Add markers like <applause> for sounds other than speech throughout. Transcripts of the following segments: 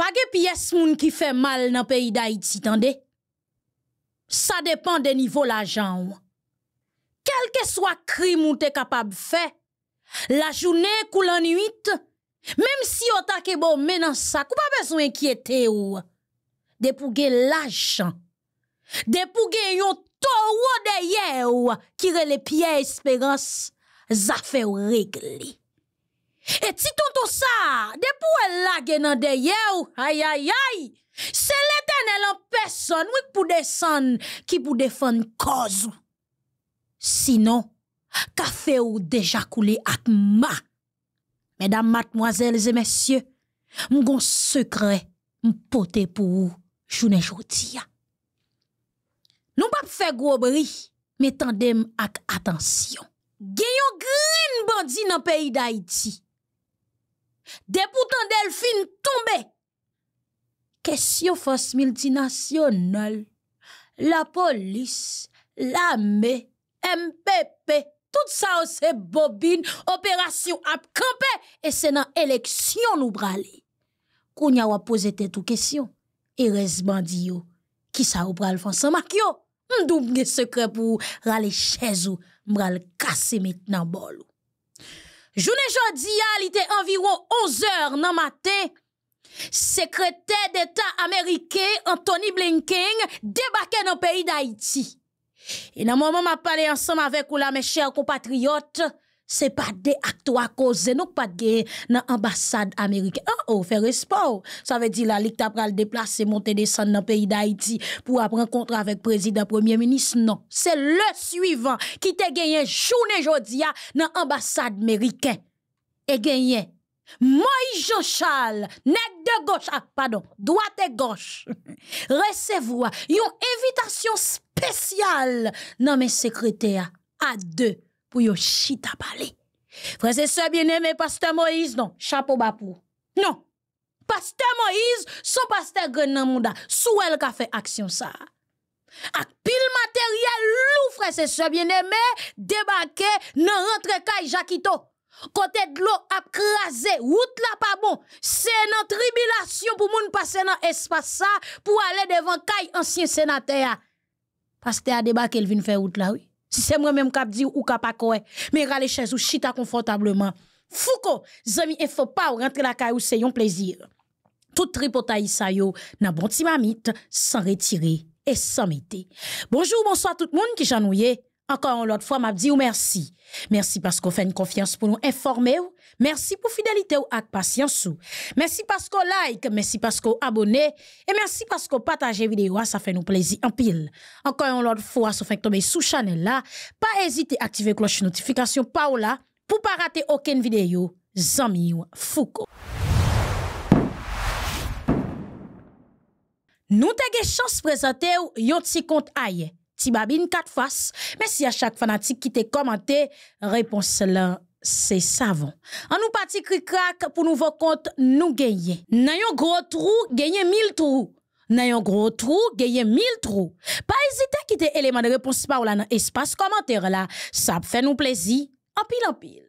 Page piyes moun ki fè mal nan peyi da iti tande. Sa depan de nivou la jan wou. Kelke swa krim moun te kapab fè, la jounen koul anuit, mem si otake bo menan sa, kou pa bezwen kietè wou. Depouge la jan, depouge yon to wou deye wou, kire le piye esperans zafè wou regli. Et si tonton ça, de pou el dans nan de yew, aïe aïe aïe, c'est l'éternel en personne, oui, pour descendre, qui pour défendre cause. Sinon, café ou déjà coulé ak ma. Mesdames, mademoiselles et messieurs, grand secret, poté pour vous, joune jodia. Nous pas faire gros mais mais tendez avec attention. un grand bandit dans pays d'Haïti. Depoutant Delphine, tombe! Kèsyon fòs multinasyonel, la polis, la me, MPP, tout sa ou se bobine, operasyon ap krempè, e se nan eleksyon nou brale. Koun ya wap pose tèt ou kèsyon, e res bandi yo, ki sa ou brale fòs anmak yo? Mdoum nge sekre pou rale chèz ou, mbrale kase mit nan bol ou. Jounen Jean Diyal ite envirou 11 or nan mate, sekrete d'Etat Amerike Anthony Blinken debake nan peyi d'Haïti. E nan moun moun ap pale ansanm avek ou la mè chèk ou patriot, Se pa de akto akose, nou pa de genye nan ambasade Ameriken. An, ah, ou, oh, fè respon. Sa ve di la lik ta pral deplase, monte desan nan peyi d'Haïti pou apren kontra avèk prezident premier menis. Non, se le suivant ki te genye choune jodia nan ambasade Ameriken. E genye, moi joshal, nek de goch akpado, ah, doa te goch. <laughs> Resèvoua yon evitasyon spesyal nan men sekretea ade. pour yon chita parler. Frère, c'est bien aimé, pasteur Moïse, non, chapeau bapou. Non. Pasteur Moïse, son pasteur grand monde, sou elle fait action ça. Ak pile matériel lou frère, c'est bien aimé. débarqué nan rentre kay Jakito. Côté l'eau l'eau, krasé, route la pas bon. C'est nan tribulation pour moun passer dans espace ça pour aller devant kay ancien sénateur. Pasteur a débarqué, il vient faire route là oui. Si c'est moi-même qui dit ou qui pas mais rale chez ou chita confortablement. Foucault, zami, il faut pas rentrer la caille ou c'est un plaisir. Tout tripotaï sa yo, nan bon timamite, sans retirer et sans mettre. Bonjour, bonsoir tout le monde qui janouye. Encore une fois, m'a dit ou merci. Merci parce qu'on fait une confiance pour nous informer. Merci pour fidélité ou avec patience. Merci parce vous like, merci parce qu'on abonne et merci parce qu'on la vidéo. Ça fait nous plaisir en pile. Encore une autre fois, si vous tomber sous channel là, pas hésiter à activer cloche notification Paola pour pas rater aucune vidéo. Zami Foucault. Nous avons chance de présenter un petit compte babine quatre faces. Merci à chaque fanatique qui t'a commenté. Réponse là, c'est savon. En nous parti crack pour nous voir compte nous gagner. N'ayons gros trou, gagner 1000 trous. N'ayons gros trou, gagner 1000 trous. Pas hésiter à quitter élément de réponse par là dans espace commentaire là. Ça fait nous plaisir. En pile en pile.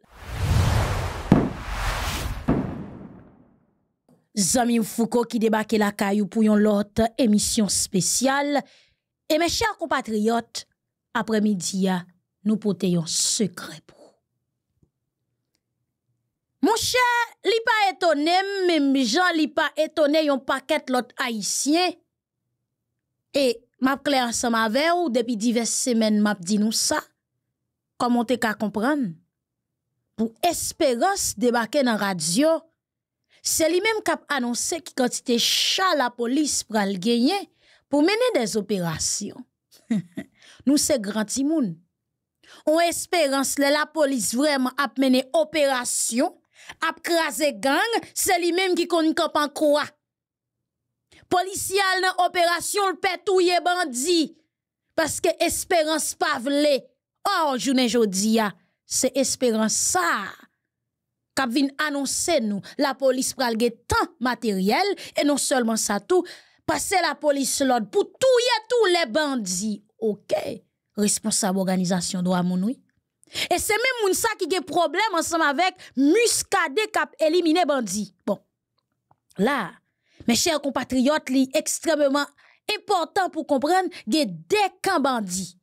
Zami Foucault qui débarque la caillou pour une autre émission spéciale. Et mes chers compatriotes, après-midi, nous portons un secret pour Mon cher, li pas étonné, même Jean li pas étonné, pas paquet l'autre haïtien. Et m'a vous ensemble avec depuis diverses semaines, m'a dit nous ça. Comment te ka comprendre? Pour espérance débarquer dans la radio, c'est lui-même qui a annoncé qu'il était chat la police pour le gagner. Pou mene dez operasyon, <laughs> nou se granti moun. On esperans le la polis vreman ap mene operasyon, ap kraze gang, se li menm ki koni kopan kwa. Polisyal nan operasyon l petouye bandi, paske esperans pa vle. Or, oh, jounen jodi ya, se esperans sa. Kap vin anonsen nou, la polis pralge tan materyel, e non solman sa tou, C'est la police pour pour tuer tous les bandits, Ok, responsable organisation droit a Et c'est même même qui moun qui qui ensemble avec ensemble avec muskade éliminé éliminer bandits. Bon, là, mes chers compatriotes, li extrêmement important comprendre que que qu'un bandits.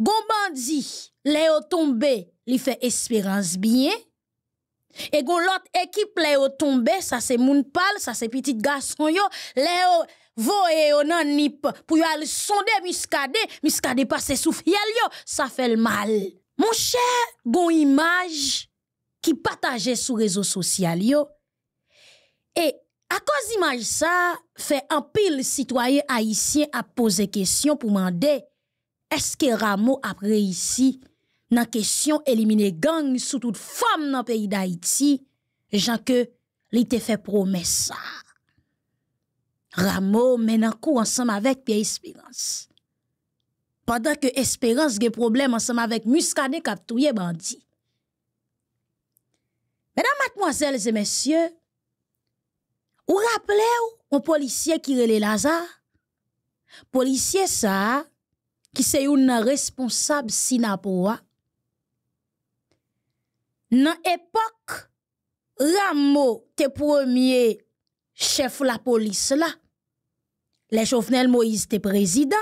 Gon bandits. les tombé, tombé, li fait espérance bien et gon l'autre équipe là yo tomber, ça c'est Mounpal, ça c'est petit garçon yo, là yo voye yo nan nip pour aller sonder miscadé, miscadé passé sous fiel ça fait le mal. Mon cher, gon image qui partageait sur réseaux sociaux yo. Et à cause image ça, fait un pile citoyen haïtien à poser question pour demander est-ce que Rameau a réussi ici dans question éliminer gang sous toute femmes dans le pays d'Haïti gens que l'ité fait promesse Rameau maintenant ensemble avec Pierre Espérance pendant que Espérance des problèmes ensemble avec Muscadet qui a bandit Mesdames mademoiselles et messieurs vous rappelez un policier qui relait Lazare policier ça qui c'est un responsable sinapoa dans l'époque, Rameau était premier chef de la police là. Les Jovenel Moïse tes président.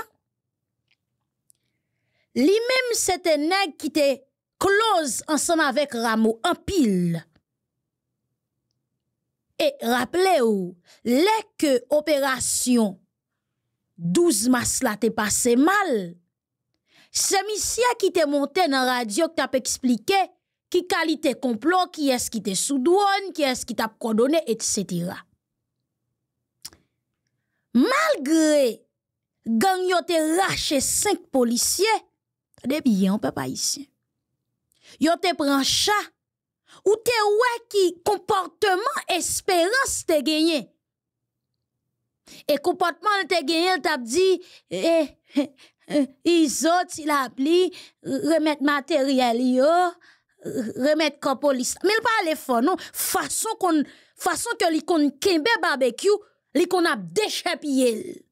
Lui-même c'était nègre qui était close ensemble avec Rameau en pile. Et rappelez-vous, les que opération 12 mars là t'est passé mal, c'est monsieur qui était monté dans la radio qui t'a expliqué qui qualité complot, qui est-ce qui te sous drone, qui est-ce qui t'a coordonné, etc. Malgré gang yo t'ont racheté cinq policiers, t'as des billets, on peut pas ici. Yo te pren chat, ou te ouais qui comportement espérance te gagné. Et comportement te gagné, t'as dit, eh, eh, eh, et ils ont, ils appli, remettre matériel, yo, remettre corps police. Mais il pas fort non, façon qu'on façon que l'icône barbecue, qu'on a déchapillé.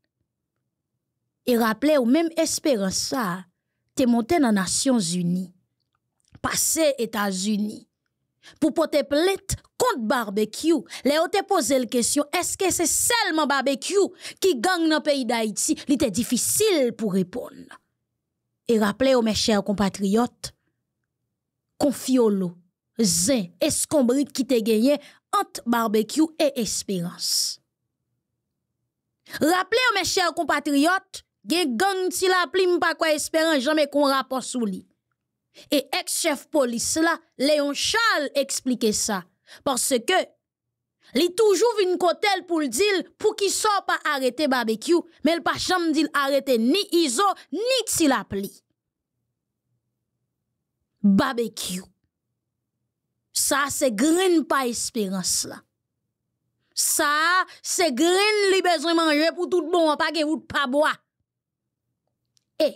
Et rappelez ou même espérance ça, t'es monté dans Nations Unies, passé États-Unis pour porter plainte contre barbecue. Les ont posé la question, est-ce que c'est seulement barbecue qui gagne dans le pays d'Haïti? Il était difficile pour répondre. Et rappelez aux mes chers compatriotes, Confiolo, zin, escombrite qui te gagné entre barbecue et espérance. rappelez mes mes compatriotes, compatriotes, gen gang si la plim pa quoi espérance, kon rapport sous li. Et ex-chef police là, Léon Charles explique ça. parce que li toujours vin kotel pour l'dil pour qu'il so pas arrêter barbecue mais le pas chambre dil arrêter ni iso ni si la barbecue. Ça, c'est grain pas espérance là. Ça, c'est grain li besoin manger pour tout bon, pas que ou pas bois. Et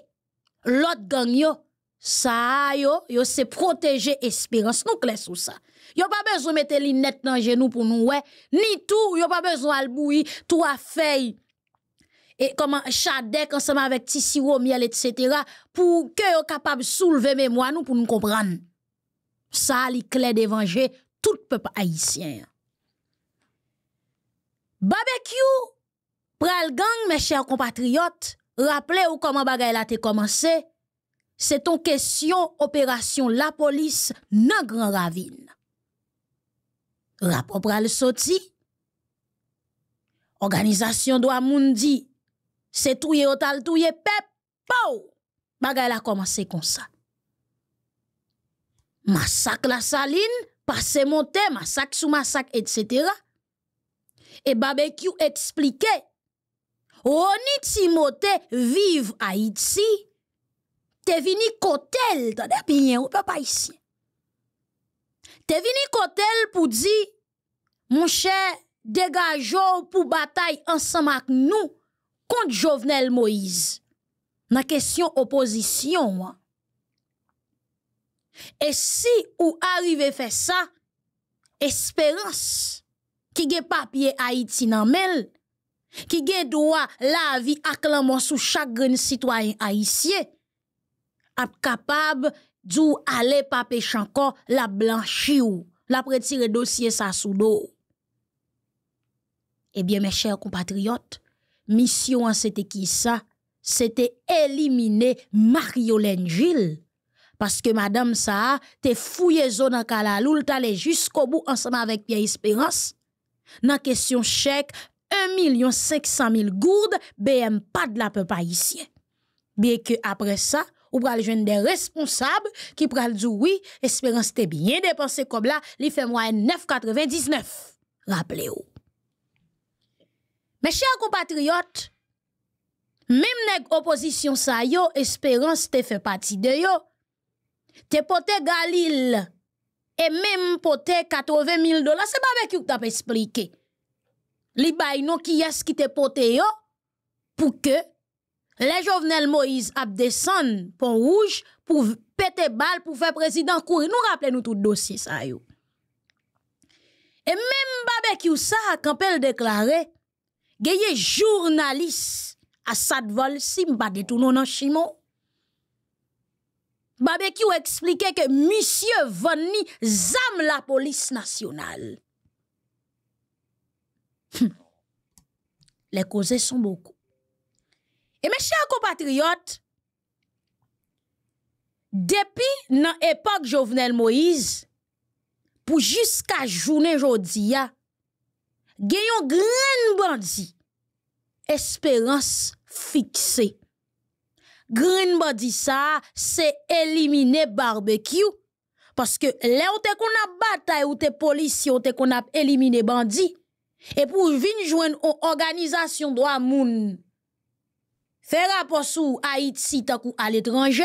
l'autre gang yo, ça yo, yo se protéger espérance nous clés sous ça. Yo pas besoin mettre net dans genou pour nous ouais, ni tout, yo pas besoin al bouillir trois feuilles et comment Chadek ensemble avec au miel, etc., pour que soient capable de soulever mémoire nous pour nous comprendre. Ça, les clés d'évangile, tout peuple haïtien. Barbecue, pral gang, mes chers compatriotes, rappelez-vous comment bagay a te commencé. C'est ton question opération la police nan grand ravine. Rapport pral sorti. Organisation de moun se touye ou tal touye pep, pou! Bagay la commencé comme ça. Masak la saline, passe monte, massacre sous massacre, etc. E barbecue Babekyou explique, Roni Timote vive a te vini kotel, ta de pinyen ou papa ici? Te vini kotel pou di, mon dégage ou pour bataille ensemble avec nous. kont Jovenel Moïse, nan kesyon opozisyon wan. E si ou arive fe sa, esperans, ki ge papye Haiti nanmel, ki ge douwa la vi aklamon sou chakren sitwayen Haitie, ap kapab d'ou ale pape chankon la blanchi ou, la pretire dosye sa sou do. Ebyen, me chèr kompatriot, mission c'était qui ça? C'était éliminer marie Gilles. Parce que madame ça, t'es fouillé zone la kalalou, t'allais jusqu'au bout ensemble avec Pierre Espérance. Dans question chèque, 1 million 500 000 gourdes, BM pas de la peuple ici. Bien que après ça, ou pral jeune des responsables qui pral dire oui, espérance t'es bien dépensé comme là, il fait moyen 9,99. Rappelez-vous. Mes chers compatriotes, même nèg opposition sa yo, espérance te fait partie de yo. Te porté Galil, et même porté 80 000 dollars, c'est pas avec qui que expliqué. Li bay non qui est qui te pote yo, pour que les Jovenel Moïse abdescend pont rouge pour péter balle pour faire président courir. Nous rappelons nous tout dossier ça yo. Et même barbecue ça, quand elle déclaré, geye jounalis asad vol si mba detounon nan chimo, mba bekyou eksplike ke misye venni zam la polis nasyonal. Hm. Le koze son boko. E mè chè akou patriyot, depi nan epak jovenel Moïse, pou jiska jounen jodi ya, Genyon bandit, bandi, Espérance fixe. Gren bandi c'est se barbecue, parce que le ou te bataille a bataille ou te policier ou te kon a elimine bandi. et pour vin organisation ou organisation faire rapport moun. Fè rapos sou t'as takou à l'étranger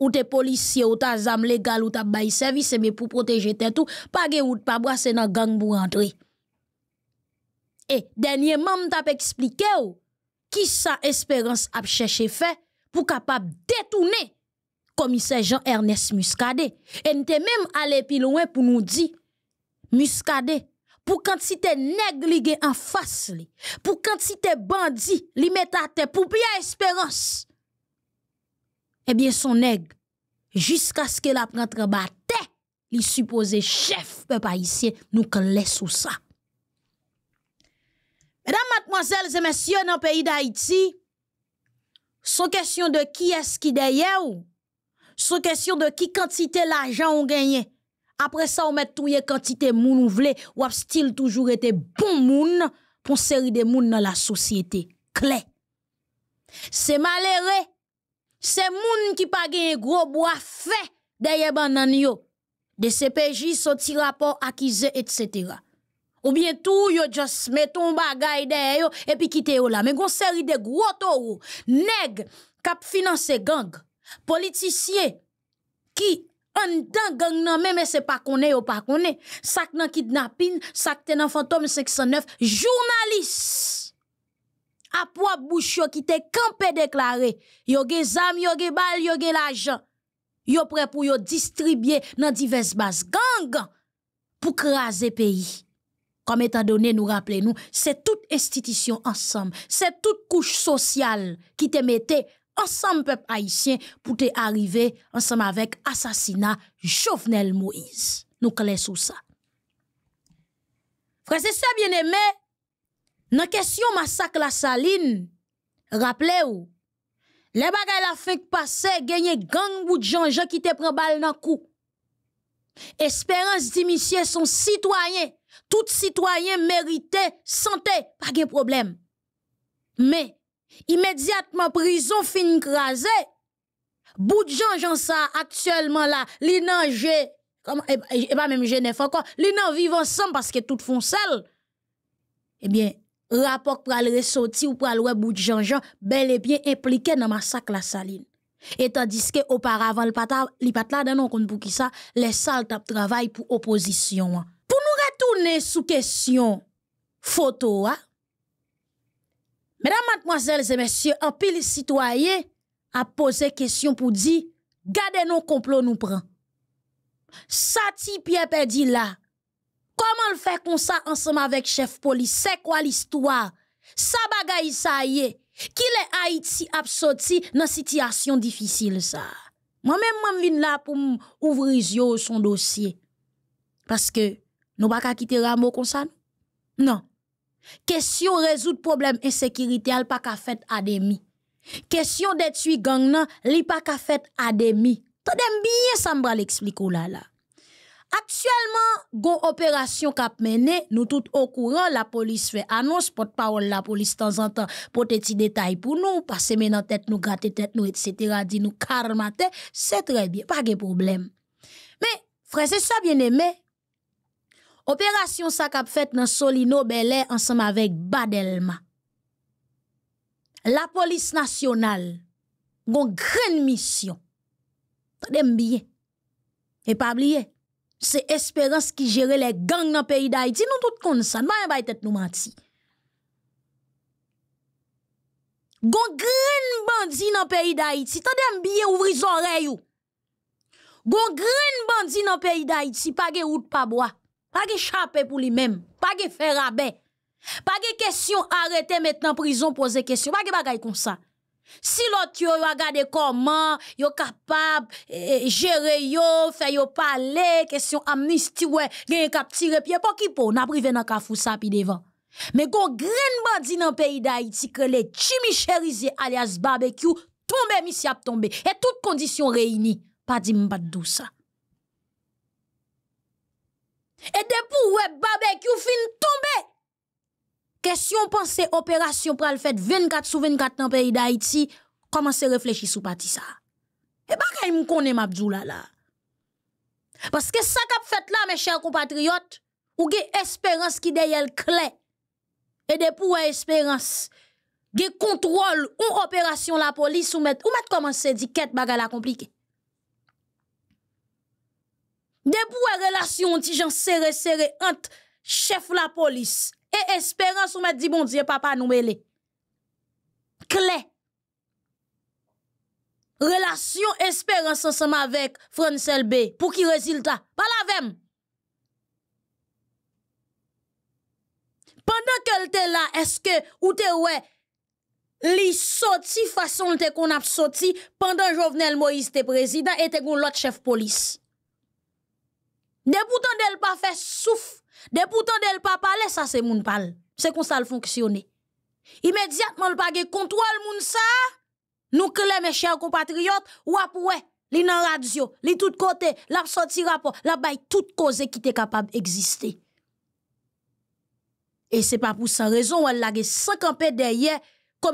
ou t'es policier, ou ta zam legal ou ta bayi service mais me pou proteje te tout, pa de ou pa dans nan gang pour entrer et dernièrement, m'a expliqué qui sa espérance a cherché fait pour capable détourner commissaire Jean Ernest Muscadet. et était même aller plus loin pour nous dire Muscadé pour quand si t'es négligé en face pour quand si bandit li met pour bien espérance Eh bien son nèg jusqu'à ce qu'elle apprend en bas il supposé chef pas ici nous laisse sous ça E dan matmozèl zè mèsyon nan peyi d'Haïti, sou kèsyon de ki eski dèye ou, sou kèsyon de ki kantite la jan ou genye, apre sa ou mèt touye kantite moun ou vle, wap stil toujou ete bon moun, pou seri de moun nan la sosyete kle. Se malere, se moun ki pa genye grob wafè dèye ban nan yo, de se peji soti rapor akize etc., Ou bien tout, yo just ton bagay derrière yo, et puis quitte yo là. Mais gon série de gros taureaux, nèg, kap finance gang, politiciens, qui en dan gang nan même c'est pas konne ou pas konne Sak nan kidnapping, sak te nan fantôme 509, journaliste. A poa bouche qui te campé déclaré, yo ge zam, yo ge bal, yo ge l'argent. Yo prêt pour yo distribuer dans diverses bases gang pour craser pays. Comme étant donné, nous rappelons, c'est toute institution ensemble, c'est toute couche sociale qui te mettait ensemble, peuple haïtien, pour te arriver ensemble avec assassinat Jovenel Moïse. Nous clés ça. Frère, c'est ça, bien-aimé. Dans question massacre la saline, rappelez-vous, les bagages la fin passé, gagné gang bout de gens qui te prend balle dans cou. Espérance d'immiscer son citoyen tout citoyen mérite santé, pas de problème. Mais, immédiatement prison fin crasé, bout de gens, gens ça, actuellement là, linage comme, et, eh, eh, eh, pas même Genève encore, l'inan vivant ensemble parce que tout font seul. Eh bien, rapport pour le ressortir ou pour le bout de gens, gens, bel et bien impliqué dans massacre la saline. Et tandis que auparavant, le pata, li pat la pour qui ça, les salles tap travail pour opposition. Hein tourné sous question photo. Hein? Mesdames, mademoiselles et messieurs, en pile citoyen a posé question pour dire, gardez nos complots nous prend. Sati Pierre perdu là, comment le fait comme ça ensemble avec chef police? C'est quoi l'histoire? Ça bagaille ça y est. Qui est Haïti a dans situation difficile ça? Moi-même, je viens là pour ouvrir son dossier. Parce que nous pas quitter mot comme ça. Non. Question résoudre problème insécurité al pas qu'à fait à demi. Question détruire gang nan, li pas qu'à fait à demi. bien ça me l'expliquer là là. Actuellement, gon opération cap mené, nous tout au courant, la police fait annonce, porte-parole la police de temps en temps, pour des petits détails pour nous, passer maintenant tête nous, gratter tête nous, etc., dit nous, tête. c'est très bien, pas de problème. Mais, frère, c'est ça bien aimé, Operasyon sa kap fèt nan soli Nobelè ansèm avèk Badelma. La polis nasyonal gon gren misyon. Tade mbiye, epabliye, se esperans ki jere le gang nan peyida iti, nou tout konsan, mba yon bay tèt nou manti. Gon gren bandi nan peyida iti, tade mbiye ouvri zorey yo. Gon gren bandi nan peyida iti, page ou t'pabwa. Pas de chaper pour lui-même, pas de faire rabais. Pas de question arrêter maintenant prison poser question, pas de bagaille comme ça. Si l'autre yo regardé comment yo capable de eh, eh, gérer yo, faire yo parler, question amnistie ouais, gagne cap tirer pied pas qui pour, n'a privé nan kafou ça pi devant. Mais gon grain bandi le pays d'Haïti que les chimichérisier alias barbecue tombe misia tombe et toutes conditions réunies, pas dit m'pas de ça. Et depuis web barbecue fin tombé. Question pensée opération pral fait 24 sur 24 dans le pays d'Haïti, comment se réfléchir sous parti ça Et pas quand me connaît Mabdoula Parce que ça qu'a fait là mes chers compatriotes, ou gen espérance qui est clé. Et depuis pour espérance gen contrôle ou opération la police ou mettre ou mettre comment se dit quête la compliquée. De pou wè relasyon ti jan sere sere ant chef la polis, e esperans ou mè di bon diye papa nou me le. Kle. Relasyon esperans ansama vek Fransel B pou ki rezilta. Palavem. Pendan ke lte la, eske ou te wè li soti fason lte kon ap soti, pendant jovnel Moïse te prezida et te kon lot chef polis. De pourtant d'elle pas fait souffle, de pourtant d'elle pas parler, ça c'est mon pal, C'est comme ça le fonctionne. Immédiatement le pas contrôle moun ça. Nous clés mes chers compatriotes, ou apoué, li nan radio, li tout côté, la sorti rapport, la bail toute cause qui était capable d'exister. Et c'est pas pour sa raison elle lage 50 derrière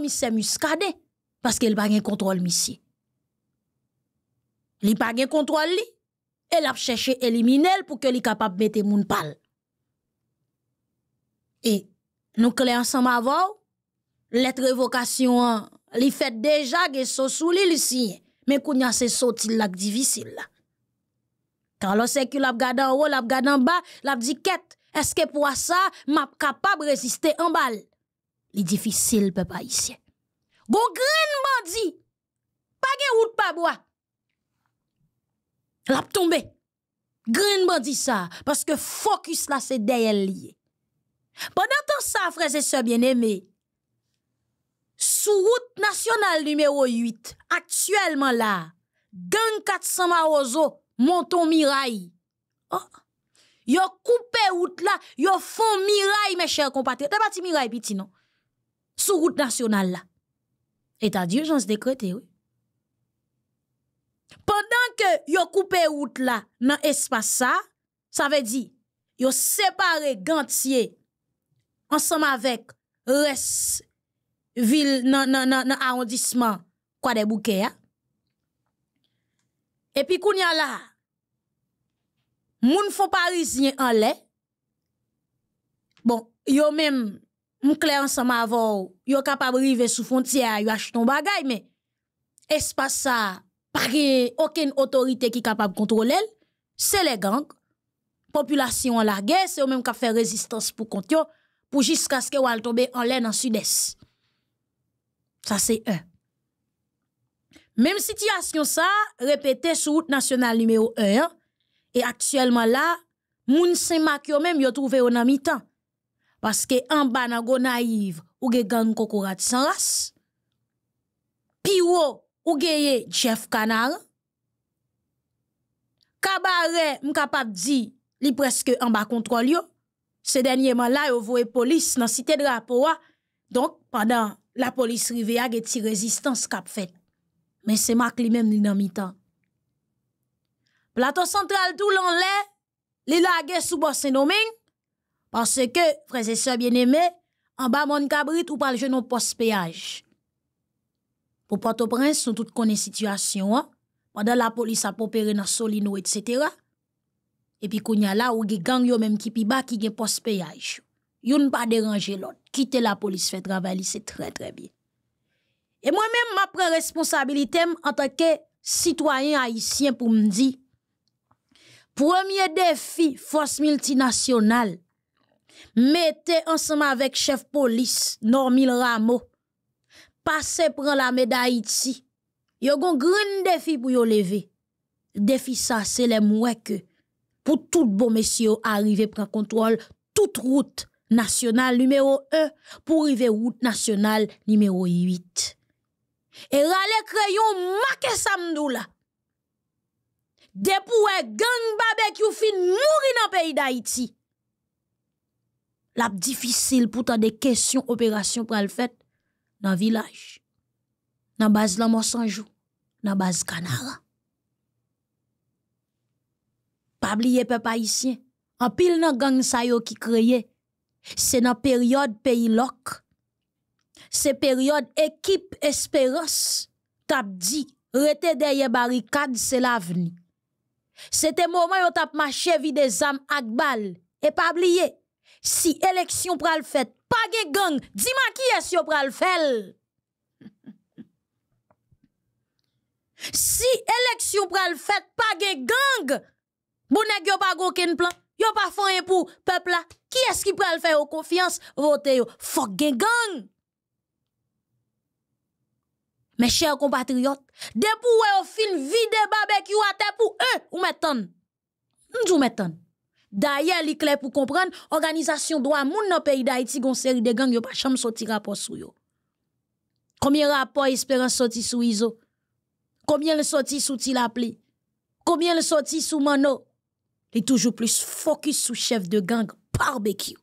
s'est muscadé, parce qu'elle pas contrôle monsieur. Li pas de contrôle li. E l ap cheche elimine l pou ke li kapap mette moun pal. E, nou kle ansan ma avou, letre evokasyon an, li fet deja ge sou sou li li siye, men kou nyase sou ti lak di visil la. Kan lo se ki l ap gada wou, l ap gada mba, l ap di ket eske pou asa, map kapap reziste an bal. Li di visil pe pa isye. Bo gren mba di, pa ge wout pa wou a. l'a tombé. Green bandit ça, parce que focus là, c'est derrière lié. Pendant temps ça, frères et sœurs bien-aimés, sous route nationale numéro 8, actuellement là, gang 400 Marozo, Monton Mirail. Oh, yo coupé route là, yo font Mirail, mes chers compatriotes. T'as dit Mirail, petit non? Sous route nationale là. j'en d'urgence décrété, oui. Pendant que yo coupé route là dans espace ça, ça veut dire yo séparé Gantier ensemble avec res ville dans l'arrondissement nan, arrondissement quoi des bouquets. Hein. Et puis kounya là moun font parisien en lait. Bon, yo même mon clair ensemble avant, yo capable river sous frontière, yo un bagay mais espace ça pré aucune autorité qui capable de contrôler c'est les gangs population la guerre c'est eux même qui fait résistance pour compte pour jusqu'à ce qu'elle tombe en l'air dans sud-est ça c'est un même situation ça répété sur route nationale numéro 1 hein. et actuellement là moun Saint-Marc même trouvé au nan mi-temps parce que en bas nan go naïve ou ge gang kokorat sans race Piwo ou geye Jeff Canard. Kabare, m'capable di, li presque en bas contrôle yo. Ce dernier man là, yo voye police dans cité de drapeau Donc, pendant la police y a geti résistance kap fait. Mais c'est Marc lui-même li nan mi Plateau central tout il li lage sous saint domingue parce que, frères et sœurs bien-aimés, en bas mon cabrit ou pas le genou poste péage au Port-au-Prince, sont toutes connaît situation, hein. pendant la police a opéré dans Solino, etc. Et puis, il y a là, des gangs même qui piba gen poste péage. pas déranger l'autre. Quitter la police, fait travail, c'est très, très bien. Et moi-même, ma prends responsabilité en tant que citoyen haïtien pour me dire, premier défi, force multinationale, mettez ensemble avec chef police, Normil Rameau, Passez, prendre la y a Yo gon grand défi pou yo Défi ça c'est les le que pour tout bon monsieur arriver prendre contrôle. Toute route nationale numéro 1 pour arriver route nationale numéro 8. Et rale kreyon make samdou la. Depou e gang babek qui fin mourir dans pays pays la La difficile pourtant des questions, opérations pour le fait dans le village, dans la base de la Monsange, dans la base de Canara. Pas oublier, peuple en pile dans gang sa yo qui créait, c'est dans la période pays loc, c'est période équipe espérance, tap dit, rete derrière barricade, c'est l'avenir. C'était moment où tu marche vie des âmes à balle. Et pas oublier, si élection pral fait pa ge gang, di ma qui es yo pral faire Si élection pral fait pas de gang, bon nèg yo pas goken plan, yo pas fond pour peuple là. Qui est-ce qui le faire au confiance voter yo? Fok gen gang. Mes chers compatriotes, de pou ou fin vide barbecue à terre pour eux ou m'étonne. Nous m'étonne. D'ailleurs, il est clair pour comprendre, organisation droit monde, dans pays d'Haïti gon série de ne yo pas chambre sorti rapport sou yo. Combien rapport espérance sorti sur ISO? Combien le sorti sur Tilapli? Combien le sorti sur Mano? Il est toujours plus focus sous chef de gang barbecue.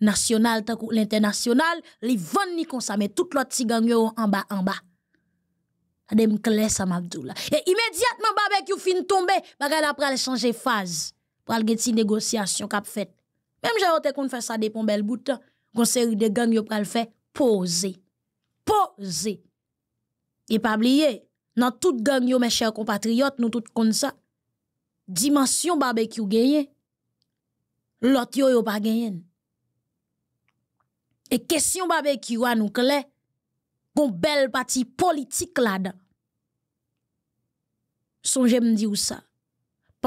National l'international, li vann ni konsa mais tout l'autre ti gang en bas en bas. Adem clair Et immédiatement barbecue fin tomber, bagay la pral de phase pral gen ti négociation qu'a fait. Même j'ai ote qu'on fait ça un bel bout, qu'on série de gangs yo pral faire poser. Poser. Et pas oublier, dans toute gang yo mes chers compatriotes, nous tout comme ça. Dimension barbecue gagné. L'autre yo yo pas gagné. Et question barbecue à nous clair. gon belle partie politique là-dedans. songe me dire ça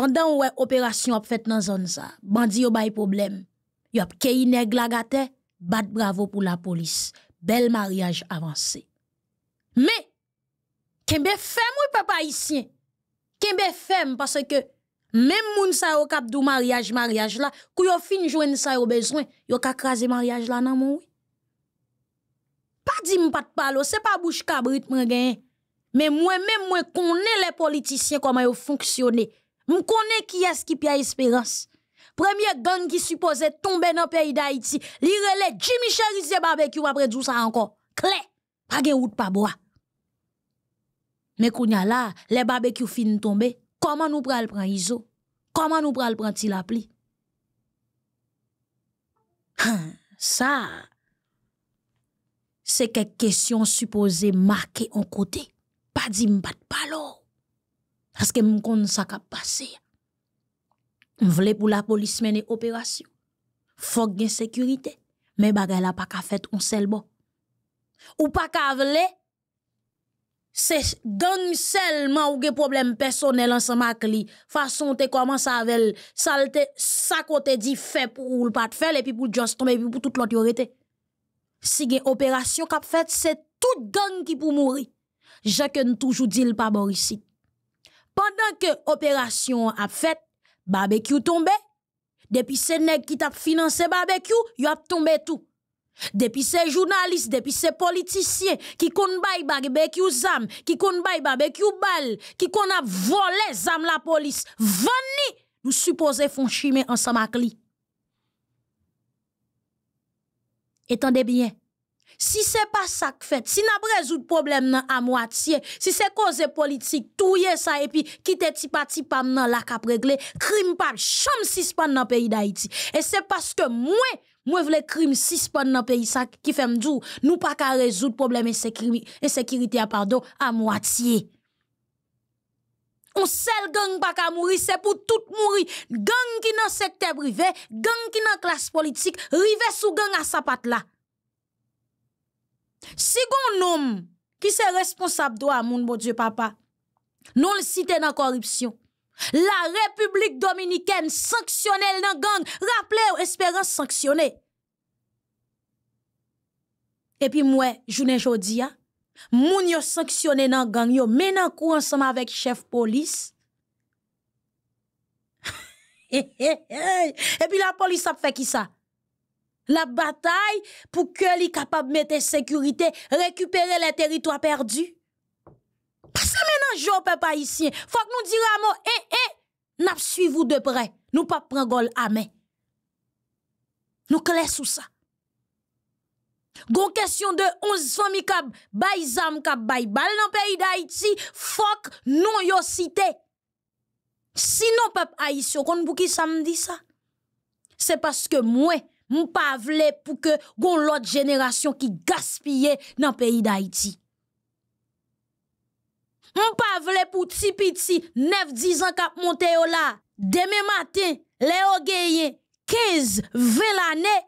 a wè opération ap fèt nan zon sa, bandi yo bay problem. Yo ap keyi neg lagate, bat bravo pour la police. Bel mariage avancé Mais, kembe fem ou papa isyen? Kembe fem, parce ke même moun sa yo kap dou mariage, mariage la, kou yo fin joine sa yo bezwen, yo kakraze mariage la nan moun. Pa di pas de palo, c'est pas bouche cabrit mwen gen. Mais mwen, moi, mwen connais les politiciens, comment ils fonctionnent. M'kone qui qui qui ki pi a espérance. Premier gang qui supposait tomber dans le pays d'Haïti, li les Jimmy Cherizier barbecue après tout ça encore. Clé. pa gen route pa boa. Mais kounya là le barbecue fin tombe, Comment nou pral pran izo? Comment nous pral pran til la pli? Ça, sa, se supposée question suppose marke côté. Pas pa pas Aske m kon sa kap pase. M vle pou la polis meni operasyon. Fok gen sekurite. Men bagay la pa ka fet on sel bo. Ou pa ka vle. Se gen sel man ou gen problem personel an se mak li. Fason te koman savel. Sal te sakote di fe pou oul pat fe. Le pi pou jostome. Le pi pou tout lot yore te. Si gen operasyon kap fet. Se tout gen ki pou mouri. Je ke n toujou dil pa borisit. pendant que l'opération a fait barbecue tombé depuis ces nègres qui t'a financé barbecue il a tombé tout depuis ces journalistes depuis ces politiciens qui kon le barbecue zam qui kon barbecue bal qui ont volé la police vanni nous supposé font chimé ensemble avec lui Étendez bien Si se pa sak fet, si na brezout problem nan a mwatiye, si se koze politik, touye sa epi, kite ti pati pam nan lak ap regle, krim pa chom sispan nan peyi da iti. E se paske mwen, mwen vle krim sispan nan peyi sa ki fem djou, nou pa ka rezout problem e sekirite e a mwatiye. On sel gang pa ka mwri, se pou tout mwri. Gang ki nan sekteb rive, gang ki nan klas politik, rive sou gang a sapat la. Sigon noum ki se responsab do a moun mou bon die papa, nou l siten nan koripsyon, la Republik Dominiken sanksyonel nan gang, rapple ou esperans sanksyonel. E pi mwen, jounen jodi ya, moun yo sanksyonel nan gang, yo menan kou ansama vek chef polis, <laughs> e pi la polis ap fe ki sa? La batay pou ke li kapab mette sekurite, rekupere le teritwa perdi. Pasa menan jo, pepe Haitien, fok nou dire a mo, e, e, nap suivou depre, nou pap prengol a men. Nou kles ou sa. Gon kesyon de 11 fami kab, bay zam kab, bay bal nan peyi da Haiti, fok nou yo site. Sinon, pepe Haitien, kon bou ki sa mdi sa, se paske mwen, moun pa vle pou ke goun lot jenerasyon ki gaspye nan peyi da iti. Moun pa vle pou tipi ti, nef dizan kap monte yo la, deme maten, leo geyen, kez, ve lanen,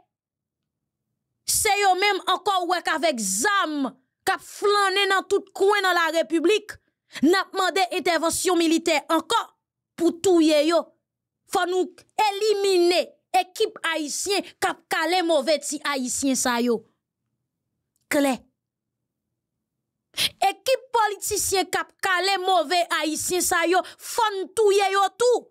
se yo menm anko wek avek zam, kap flanen nan tout kwen nan la republik, nap mande intervensyon milite anko, pou touye yo, fa nou elimine. Ekip haisyen kap kale mouve ti haisyen sa yo. Kle. Ekip politisyen kap kale mouve haisyen sa yo, fon touye yo tou.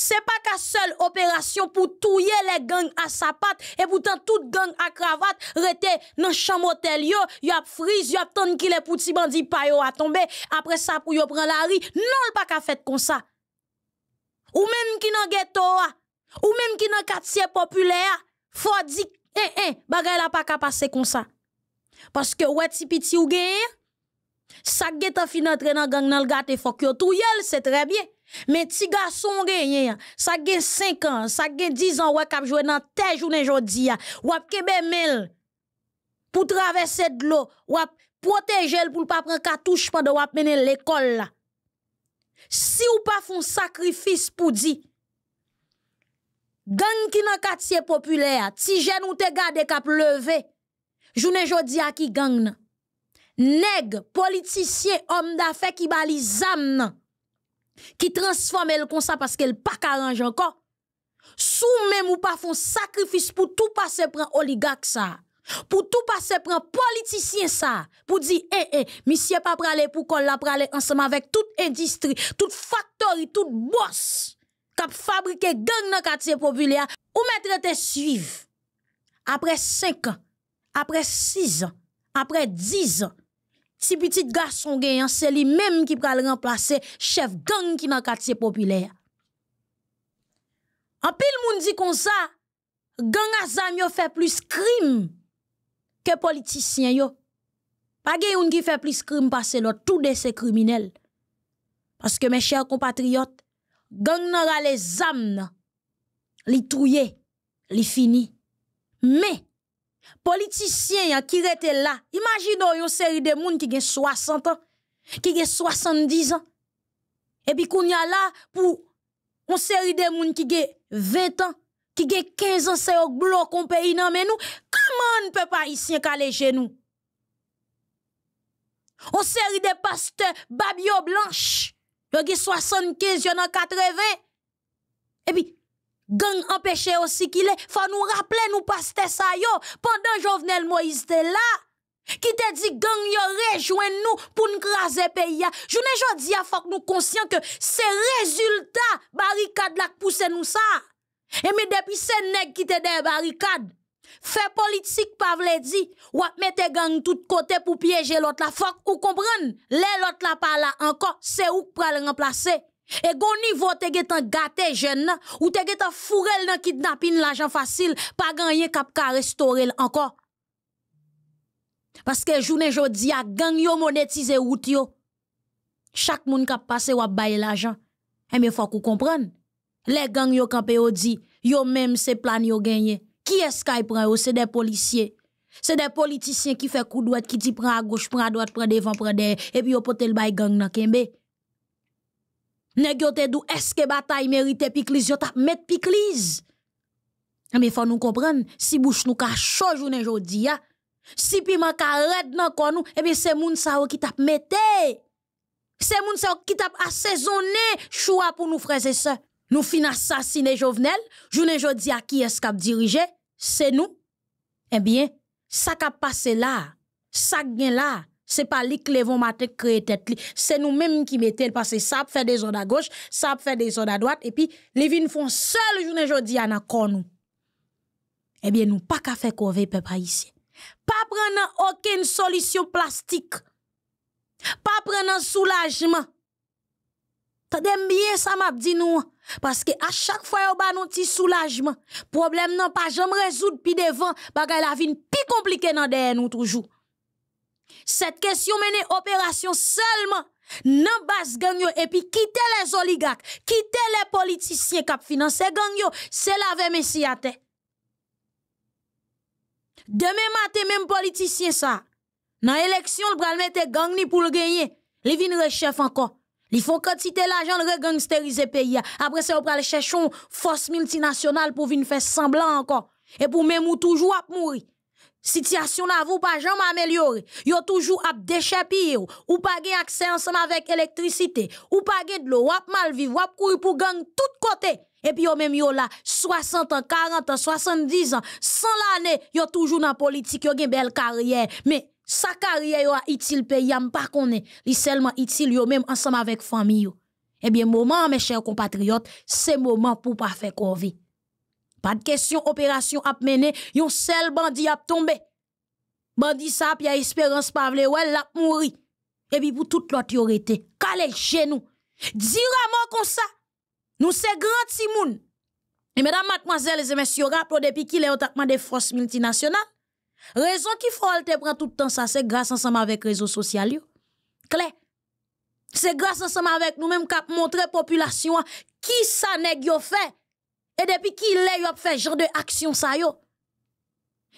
Se pa ka sel operasyon pou touye le gang a sapat, e poutan tout gang a kravat rete nan chan motel yo, yo ap friz, yo ap ton ki le pouti bandi payo a tombe, apre sa pou yo pren la ri, nol pa ka fet kon sa. ou même qui dans ghetto ou même qui dans quartier populaire faut dire eh eh bagay la pas passer comme ça parce que ouais ti piti ou gagne ça ghetto fin entrer dans gang dans le gâté faut que tout c'est très bien mais ti garçon gagné ça gagne 5 ans ça gagne 10 ans ouais cap jouer dans tes journée aujourd'hui ou ou kebe mel pour traverser de l'eau ou protéger pour pas prendre cartouche pendant ou mener l'école là Si ou pa fon sakrifis pou di, gang ki nan kat siye populer, ti jen ou te gade kap leve, jounen jodi a ki gang nan. Neg, politisye, om da fe ki bali zam nan, ki transforme el konsa paske el pa karanj anko. Sou men ou pa fon sakrifis pou tou pa se pren oligak sa a. Pour tout passer pour un politicien ça, pour dire, eh, eh, monsieur pas pralé pour qu'on ensemble avec toute industrie, toute factory, toute boss, qui fabrique gang dans quartier populaire, ou mettre te suivre. Après 5 ans, après 6 ans, après 10 ans, si petit garçon gagnant, c'est lui-même qui le remplacer chef gang qui dans quartier populaire. En pile moun dit comme ça, gang a fait plus crime que les yo. Pa gen yon ki plus plus crimes parce que tout de se parce que mes chers compatriotes gang nan rale les li touye, li fini. Mais, politicien qui qui rete là, imaginez une série de moun qui gen 60 ans, qui gen 70 ans, et puis sont là pour une série de moun qui gen 20 ans qui gen 15 ans se bloc blokon pays nan men nou, nous peut pas ici aller chez nous On série de pasteurs Babio blanche, yo gen 75 yon an 80, Et puis gang empêché aussi qu'il est. Faut nous rappeler, nous pasteur ça yo, pendant Jovenel Moïse était là. Qui te dit gang il rejoint nous pour nous craser pays Je ne jodi dit faut que nous conscient que c'est résultat barricade la pousse nous ça. Et mais depuis ce nèg qui te des barricade, fait politique pas vle dit ou mette gang tout côté pour piéger l'autre la fok ou comprenne les l'autre la par là encore c'est ou pral remplacer et gon niveau te getan gâté jeune ou te getan fourel nan kidnapping l'argent facile pas gagner kap ka restaurer encore parce que journée jodi a gang yo monétiser ou yo chaque moun kap passe ou bay l'argent et eh, mais faut qu'on comprenne Le gang yo kanpe yo di, yo menm se plan yo genye. Ki eske a yi e pren yo? Se de policye. Se de politisyen ki fe kou dwet, ki di pren a goch, pren a dwet, pren devan, pren devan, epi yo pote l bay gang nan kenbe. Ne gyote dou eske batay merite pikliz, yo tap met pikliz. Ame fwa nou kompren, si bouch nou ka chojounen jodi ya, si pi man ka red nan kon nou, epi se moun sa yo ki tap mette. Se moun sa yo ki tap asezone choua pou nou freze se. nous fin assassiner Jovenel, journée jodi à qui est-ce qu'a dirigé, c'est nous. Eh bien, ça qu'a passé là, ça gain là, c'est pas lui qui lèvons matin créer tête c'est nous-mêmes qui mettons le passé. ça fait des zones à gauche, ça fait des zones à droite et puis les vins font seul journée jodi à nous. Eh bien, nous pas qu'à faire couver peuple ici. Pas prendre aucune solution plastique. Pas prendre soulagement des bien ça m'a dit nous parce que à chaque fois on ba un petit soulagement, problème non pas jamais résoudre puis devant bagay la vie plus compliqué dans derrière nous toujours. Cette question mène opération seulement nan base gang yo et puis quitter les oligarques, quitter les politiciens qui financent gang yo, c'est la messi à Demain matin même politicien ça. Dans élection, le pral mettre gang ni pour le gagner. les vin rechef encore. Ils font quantité l'argent de le pays. Après ça, on va chercher une force multinationale pour venir faire semblant encore. Et pour même ou toujours à mourir. Situation là vous pas jamais amélioré. Yo toujours à déchapir ou pas accès ensemble avec électricité ou pas de l'eau, ou mal vivre, ou courir pour gang tout côté. Et puis yo même là 60 ans, 40 ans, 70 ans, Sans l'année, yo toujours dans politique, yo une belle carrière, mais sa carrière yo a utile pays am pas li seulement utile yo même ensemble avec famille yo. Eh bien moment mes chers compatriotes, c'est moment pour pas faire vit. Pas de question opération ap mené, yon seul bandi ap tombé. bandi sa puis a espérance pa vle wèl l'a mouri. Et eh puis pour toute l'autre yo calé chez nous. Direment comme ça. Nous c'est grand Et mesdames, mademoiselles et messieurs, rappelez depuis qu'il est au de forces multinationales. Raison qui faut te prend tout le temps ça, c'est grâce ensemble avec réseaux sociaux. Clé. C'est grâce ensemble avec nous-mêmes qu'a montrer population qui ça nèg yo fait et depuis qui ils yo fait genre de action ça yo.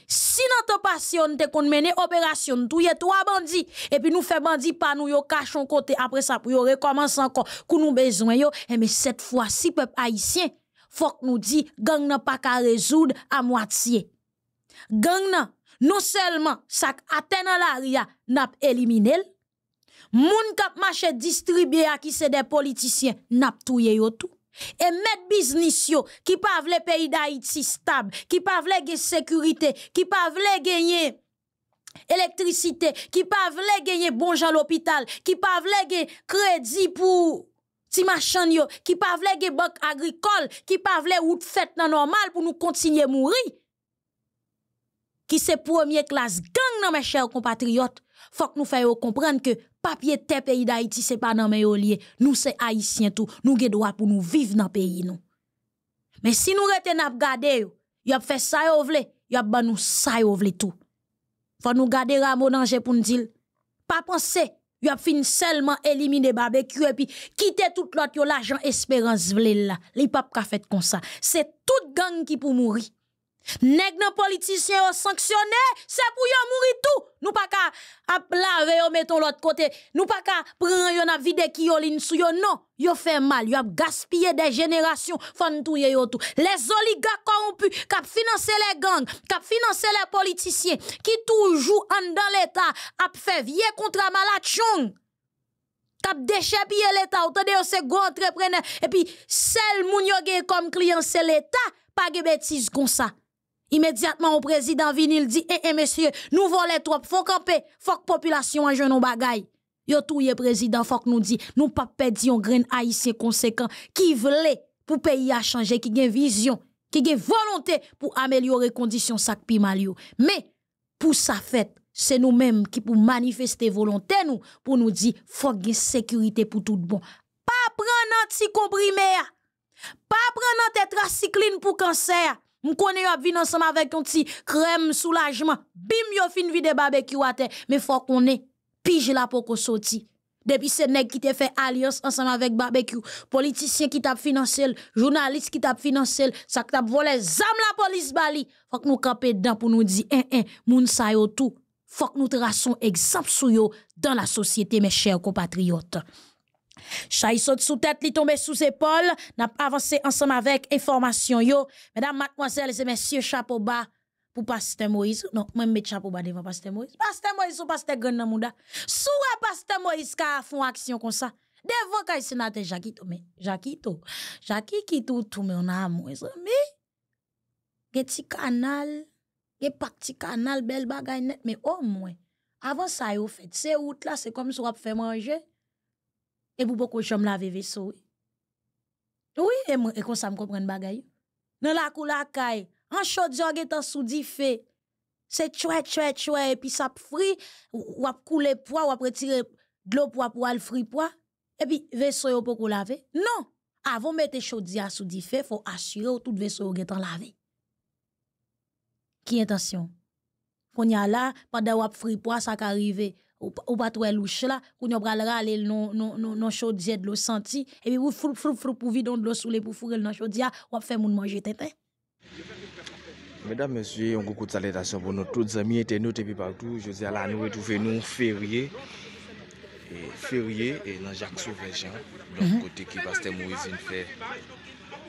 Si notre passion te kon mener opération touye trois bandits et puis nous fait bandit pas nous yo cachons côté après ça pour yo encore kou nous besoin yo et eh, mais cette fois-ci peuple haïtien faut que nous dit gang n'a pas qu'à résoudre à moitié. Gang n'a non seulement ça atteint la ria n'a éliminé moun kap marché distribué à qui c'est des politiciens n'a touye yo tout et mettre business yo qui pas vle pays d'Haïti stable qui pas vle sécurité qui pas vle gagner électricité qui pas vle gagner bon à l'hôpital qui pas vle gen crédit pour ti machan yo qui pas vle gen banque agricole qui pa vle route fête nan normal pour nous continuer mourir qui c'est première classe gang nan mes chers compatriotes, faut que nous fassions comprendre que papier te pays d'Haïti c'est pas dans mes lié. Nous c'est haïtiens tout, nous avons droit pour nous vivre dans pays nous. Mais si nous rete n'a gardé yo, yo fait ça yo vle, yo ban nous ça yo vle tout. Faut nous garder Ramon danger pour nous dire pas penser Yo a fin seulement éliminer barbecue puis quitter tout l'autre, yo la espérance vle la. Li pap ka fait comme ça. C'est toute gang qui pour mourir. Nèg nan politicien yo sanctionné, se pou yo mouri tout. Nou pa ka ap lave yo meton l'autre côté. Nou pa ka pren yo vie vide ki yo lin sou yo. Non, yo fait mal. Yo a gaspillé des générations fann touye yo tout. Les oligarques corrompus kap finanse les gangs, kap finanse les politiciens ki toujou en dans l'Etat ap fè vie kontra malatchong. Kap déchapiller l'État, ou tande yo se gros entrepreneur. Et puis, sel moun yo comme client, c'est l'État, pas de bêtises comme ça. Immédiatement, le président Vinil il dit, eh, eh, monsieur, nous volons trop, faut camper, faut que population en nos bagaille. Yo le président, faut que nous dit, nous pas perdre un grain haïtien conséquent qui voulait pour pays à changer, qui une vision, qui une volonté pour améliorer les conditions sac vie. Mais, pour sa fête, c'est nous-mêmes qui pour manifester volonté nous, pour nous dire, faut que sécurité pour tout bon. Pas prendre comprimé, pas prendre tétracycline pour cancer. Nous connaissons vin ensemble avec un petit crème soulagement. Bim yo fin vide barbecue à terre, mais faut qu'on est pige la poko sorti. Depuis ce nèg qui te fait alliance ensemble avec barbecue, politicien qui tape financé, journaliste qui tape financé, ça voler volé zam la police bali. Faut que nous camper dedans pour nous dire hein hein, moun sa yo tout. Faut que nous traçons exemple sur yo dans la société mes chers compatriotes. Chay saute sous tête, li tombe sous épaule. N'a avancé ensemble avec information yo. Mesdames, mademoiselles et messieurs, chapeau bas pour pasteur Moïse. Non, moi mettre chapeau bas devant pasteur Moïse. Pasteur Moïse ou pasteur Grand Mouda. Sous pasteur Moïse ka font action comme ça. Devant kay sénateur Jakito, mais To, Jaki qui tout tout mais on a Moïse. mais un petit canal, un parti canal bel bagay net mais au moins avant ça yo fait ces routes là c'est comme si on fait manger et vous beaucoup vous laver vaisseaux. oui et moi et comme ça me comprendre bagaille dans la cour la caille en chaud jog est sous diffé c'est chouette, chouette, chouette, et puis ça fri ou à couler poids ou à retirer de l'eau pour aller fri poids et puis vaisseau pour vous laver non avant mettre chaudi à sous diffé faut assurer tout vaisseau est en lavé qui intention qu'on y a là pendant ou ap fri poids ça arriver ou, ou pas trouver louche là, ou nous pral râler non non non non chaudier de l'eau senti et puis vous frou frou frou pour vidon de l'eau soulé pour fourrer dans on ou faire moun manger tête. Mesdames, Messieurs, un beaucoup de salutation pour nous tous amis internautes et puis partout. Je dis à la nous retrouver nous férié. Et férié et dans Jacques Sauvage, hein, de l'autre mhm. côté qui Pasteur Moïse fait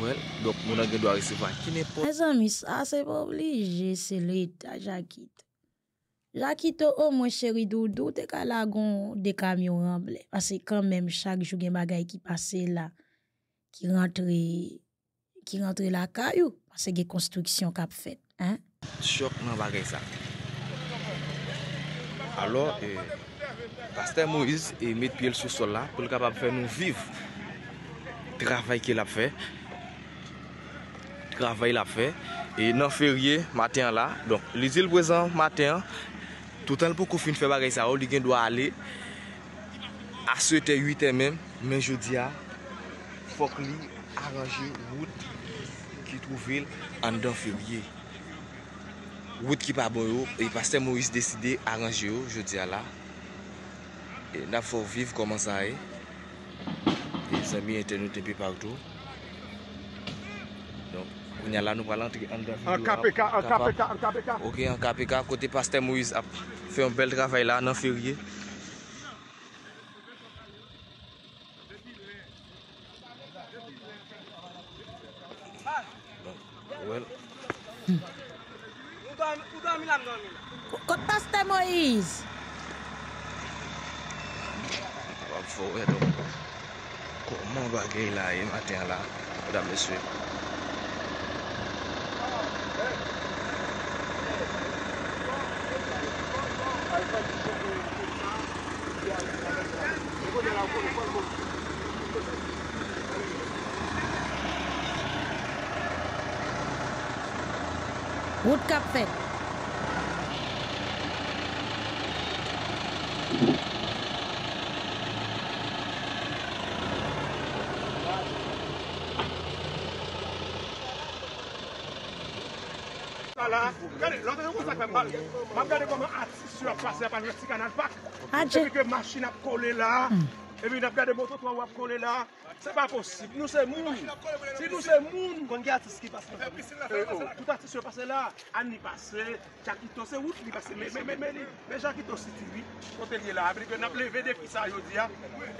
Mwen oh, a gen do a resevan kinepon A se po bli Je se luit a jakit Jakit o ou mwen cheri doudou Te ka lagon de kamyon ramble Pase kanmèm chak jougen bagay ki pase la Ki rentre Ki rentre la kayou Pase gen konstruksyon kap fè Chok nan bagay sa Alors eh, Paster Moïse eh, Met pièl sous sol la Pèl kap ap fè nou viv Travay ki la fè Gravay la fe, e nan ferye Maten la, donk, le zil prezan Maten, toutan pou kou fin Febaray sa ou, li gen dwa ale Aswete 8e men Men jodia Fok li aranje wout Ki trouvil an dan ferye Wout ki pa bon yo, e paste Moris Deside aranje yo, jodia la E nap forviv Koman sa e E zami etenote pe pardou Ou nya la nou balantri an da vi ou ap. An kape ka, an kape ka, an kape ka. Ok, an kape ka, kote paste Moise ap. Fe yon bel travay la, nan firye. Kota ste Moise? Wap fwo e do. Kouman wak e la, e maten la. O dam leswe. O dam leswe. วุฒิกับเสร Adje E mi nap gade mouton to a wap kon le la Se pa posib, nou se moun Si nou se moun, kon gya atis ki pase la eh, oh, Tout atis ki pase la An ni pase, chakito se wout li pase Men men men men, men chakito siti Kontel ye la, ap li ben ap leve defisa Yodia,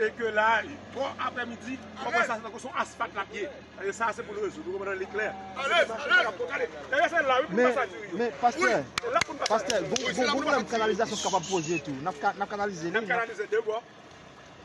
e ke la Kon apè midi, kon mwen sa se tako son aspat la kye E sa se pou le zoun, nou komè nan li kler Ale, ale Ale, ale Ale, ale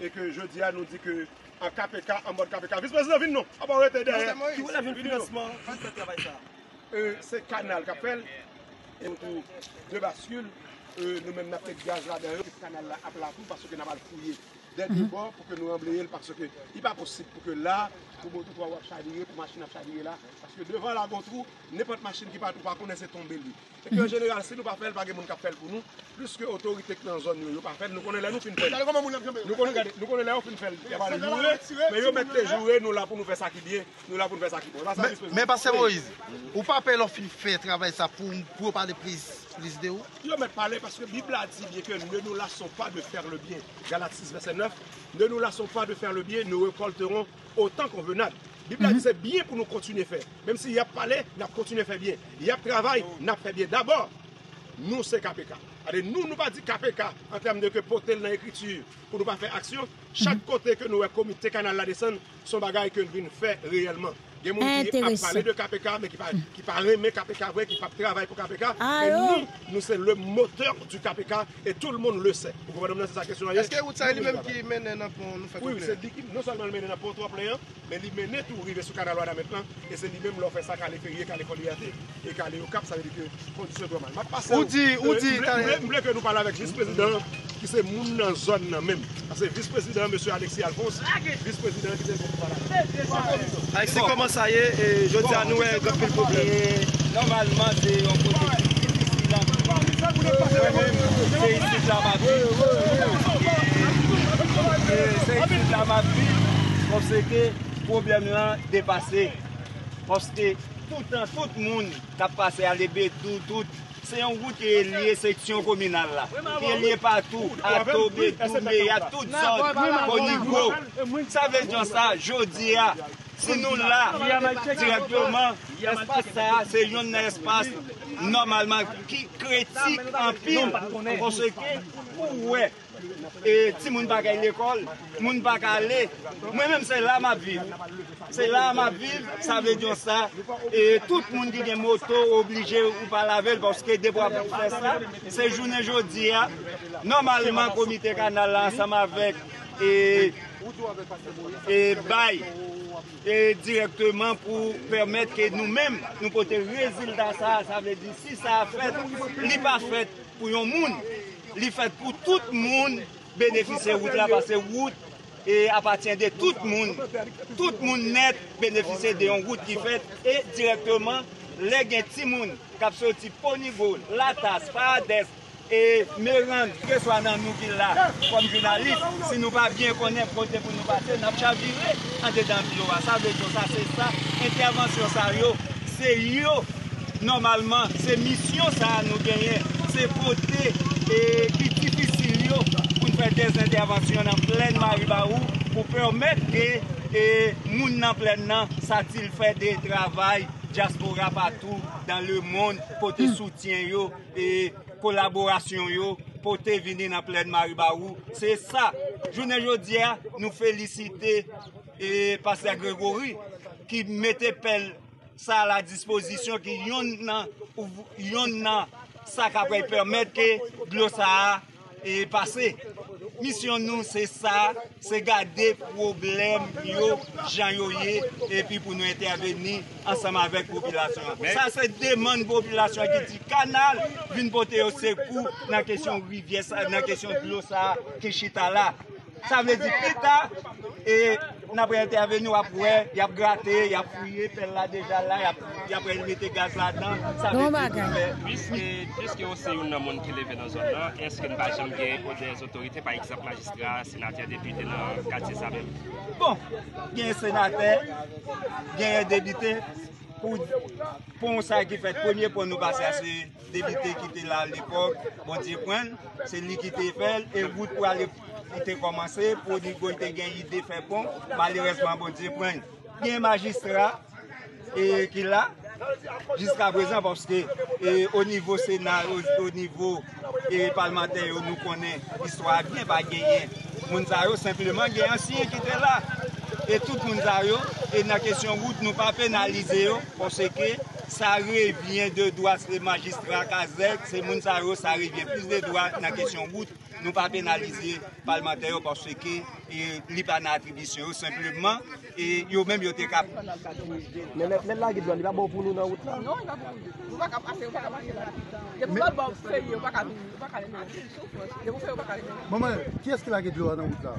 E ke je diya nou di ke an KPK, an bod KPK. Vis prezid an vin nou? A ah pa bon, ou ete derè? Ki ou la vin vin nou? Se kanal kapel, de baskul, nou men na pek gaz la den. Kanal la ap la pou, parce ke nan val fouye. Den de bon, pou ke nou an bleye, parce ke, i pa posib pou ke la, pou moutou pou ap chadiye, pou machin ap chadiye la paske devan mhm. la gontrou, ne pat machin ki patou, pa kone se tombe li se ke jeneral se nou pa fel, pa gen moun kap fel pou nou plus ke otoritek nan zon nou, nou pa fel nou konen lè nou fin fel nou konen lè ou fin fel yon mette joue, nou la pou nou fè sakibye nou la pou nou fè sakibye ou pa pel ou fin fè travè sa pou ou pa de plis de ou yon mette pale, paske bibla di ne nou lason pa de fèr le bie galat 6 vese 9, ne nou lason pa de fèr le bie nou refolteron, otan kon vè nad. Bibla di se byen pou nou kontine fe. Mem si yap pale, nap kontine fe byen. Yap travay, nap fe byen. D'abor nou se KPK. Adè nou nou pa di KPK an tem de ke potel nan ekritu pou nou pa fe aksyon chak kote ke nou we komite kanal la desen son bagay ke nou vin fe reyelman. Gen moun ki ap pale de KPK, ki pa reme KPK we, ki pa travay pou KPK, ah, oh. nou se le moteur du KPK, et tout l'mon le non se. Ou kompèdou mè nan se sa kèsyon a ye? Est-ce ki ou tsa li mèm ki menè nan pou nou fè tou plè? Oui, oui, se di ki non salmè menè nan pou nou fè tou plè, men li menè tou rive sou kanal wada menpè, et se di mèm lò fè sa ka le ferie, ka le koliate, et ka le okap, sa ve di ki kondisyon dò man. Mè ap pasè. Où di? Où di? Mè mblè mblè mblè mblè mblè ki se moun nan zon nan men. As e vicepresidentcción Aléxie Alvons, vicepresident DVD Rouvala. Aléxie, koman saye? Je ti anou erики privileges? Normalman, se yon positif. Se yon position dramat've, se yon position dramat've, se yon position dramatve, pneumèni van dep ensejé. Tut moun tap ase alebe tout. Se yon wou ki e liye seksyon kominal la, ki e liye patou, a tobe, di me, a tout zon, koni gro. Sa ve dyon sa, jodi a, se nou la, direktouman, se yon espase, normalman, ki kritik an film, kon se ke kouwe. E ti moun bakal l'ekol, moun bakal le mwen mèm se la m'aviv se la m'aviv, sa vle diyon sa e tout moun di gen moto oblige ou pa lavel se jounen jodi normalman komite kanal lan sa m'avek e, bay direktyman pou permèt ke nou mèm nou pote rezil dan sa sa vle di si sa fèt li pa fèt pou yon moun li fet pou tout moun benefise wout la pase wout e apatien de tout moun tout moun net benefise de yon wout ki fet e direktoman le gen ti moun kap soti poni goul, latas, parades e meran ke swa nan nou kil la konm jounalist se nou pa bien konen konten pou nou patye napcha vire ante dan vio asal de josa se sta ente avans yo sa yo se yo Normalman, se misyon sa an nou genyen, se pote ki difisil yo pou nou fè des intervensyon nan ple de Maribaru pou pwemèk ke moun nan ple nan sa til fè de travay jaspoura patou dan le moun pote hmm. soutyen yo e kolaborasyon yo pote vini nan ple de Maribaru. Se sa, jounen jodia nou fèlicite Pastor Gregory ki mette pel... sa la dispozisyon ki yon nan sa ka prey pwemet ke glosaha e pase. Misyon nou se sa, se gade problem yo, jan yo ye, epi pou nou interveni ansama vek popilasyon. Sa se deman popilasyon ki ti kanal, vin pote yo se kou nan kesyon glosaha kishita la. Sa vle di pita, e napre intervenyo ap wè, yap gratè, yap fuyè, tel la deja la, yap renmite gaz la dan, sa vle di koumè. Piske osè yon nan moun ke levè nan zon lan, eske n bajem gen yon de az otorite, pa yon ki zap magistra, senatè, debite lan, katè sa mè? Bon, gen senatè, gen debite. pou pon sa ki fet pwemye pou nou basya se debite ki te la l'ekok, bon diye pwen, se li ki te fel, e wout pou ale te komanse, pou li goy te gen yi defen pon, maleresman, bon diye pwen, gen magistra e ki la, jistra prezen, pwoske e, o nivou senaro, o nivou e, palmante yo nou konen, istwa gen pa genyen, moun zaro simplement gen yon siye ki te la, E tout mounzaro, e nan kesyon wout nou pa penalize yo Ponsè ke sa revyen de doas le magistra kazek Se mounzaro sa revyen plus de doas nan kesyon wout Nou pa penalize palmante yo ponsè ke li pa nan atribisyon yo Simpleman, yo men yo te kap Mè mè mè lakid yo, li la bo pou nou nan wout la Non, li la bo pou nou, lou va kap ase, lou va kap ase Lé pou lò l'bou fey yo, lou va kalen yo Lé pou fey yo, lou va kalen yo Mè mè, kè est ki lakid yo nan wout la?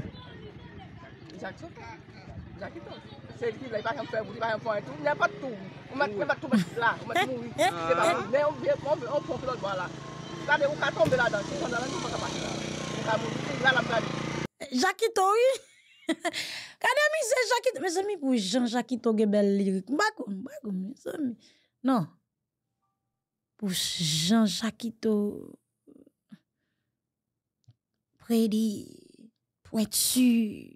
Jè kè souk la Sè di ki vle, i pa yon fèvou, i pa yon fòn etou. Nè patou, mè patou mè sè la, mè sè mou yi. Mè yon fòn fèvou, yon fòn fèvou, yon fòn fèvou la. La de ou ka tombe la dan, si yon nan an tou fòn ka pati la. Mè ka mou, si yon lan la blan. Jakito yi. Kade mi se jakito, mè se mi pou jan jakito gebel lirik. Mbako, mbako, mè se mi. Non. Pou jan jakito. Prèdi. Pwè tsu. Pwè tsu.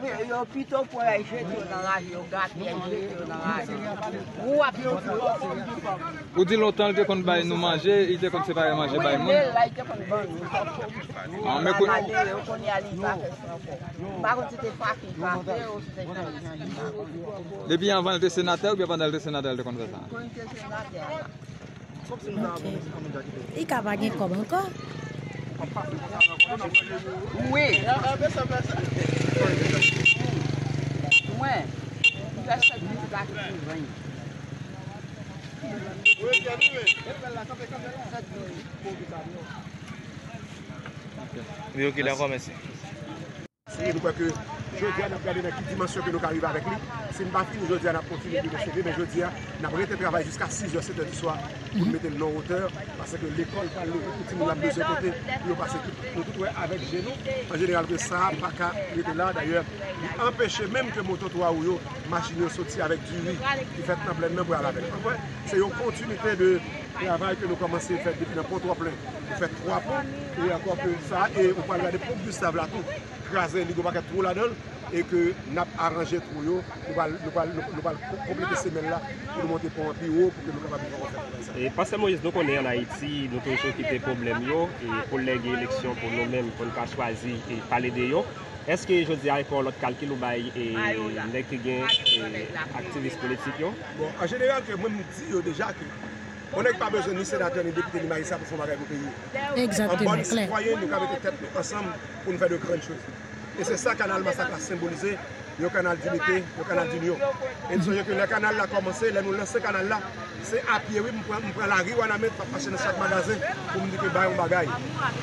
Iye opito pou rejye te w nanaje, yo gat, yenje te w nanaje. W apye w pou ye. Ou di lontan lite kon bay nou manje, lite kon se bay manje bay moun? Mwen lite kon bay nou manje. An me kon nou? Nan de yo kon yali infase. Nan de yo kon yali infase. Depi an vante lite senate ou bi vante lite senate lite kon zase? Kon lite senate. I ka bagen kom anko? Mwen, ouwe, mwen, mwen, mwen, mwen, mwen. Seye nou kwa ke jodia nap gade nan ki dimensyon ke nou karive avek li. Se mbati nou jodia nap kontinu di de cheve. Men jodia nap rete travay jusqu'a 6 yo 7 yo di swa pou mwete l nou oteur. Pase ke l ekol tal nou kouti nou la mbeze kote. Yo pase kouti pou tout wè avek jeno. An jeneral de sa, baka, yote la. D'ayor, yon empèche mèm ke motot waw yo. Majin yo soti avek di li. Yon fèt nan plè mèm wè alavek. Se yon kontinu te de... E avay ke nou komanse fèt depi nè pot wap lè, fèt 3 pot, e akor pè yon sa, e ou pal gade poum Gustave Latou, krasè, nigo bakè trou la don, e ke nap aranje trou yo, nou pal komplekè semen la, pou nou monte pou an pi ou, pou ke nou kapabik wap wap fè. E pasè mou jesdou konè yon Haiti, nou konjou ki pè problem yo, pou lè gè eleksyon pou nou mèm, pou nou pa chwazi, e palè de yo, eske jodi ari pou lòt kalkil ou bay, e lè kè gen aktivist politik yo? Bon, a jenè yon ke mwen mout On n'a pas besoin ni sénateur, ni député, ni magistrat pour faire au pays. Exactement. En bonne citoyen, nous avons été tête ensemble pour nous faire de grandes choses. Et c'est ça que le canal Massacre a symbolisé, le canal d'unité, le canal d'union. Et nous voyons que le canal a commencé, là nous lançons ce canal là, c'est à pied, oui, nous prenons la rue, on a mis pour passer dans chaque magasin pour nous dire que bah, on bagaille.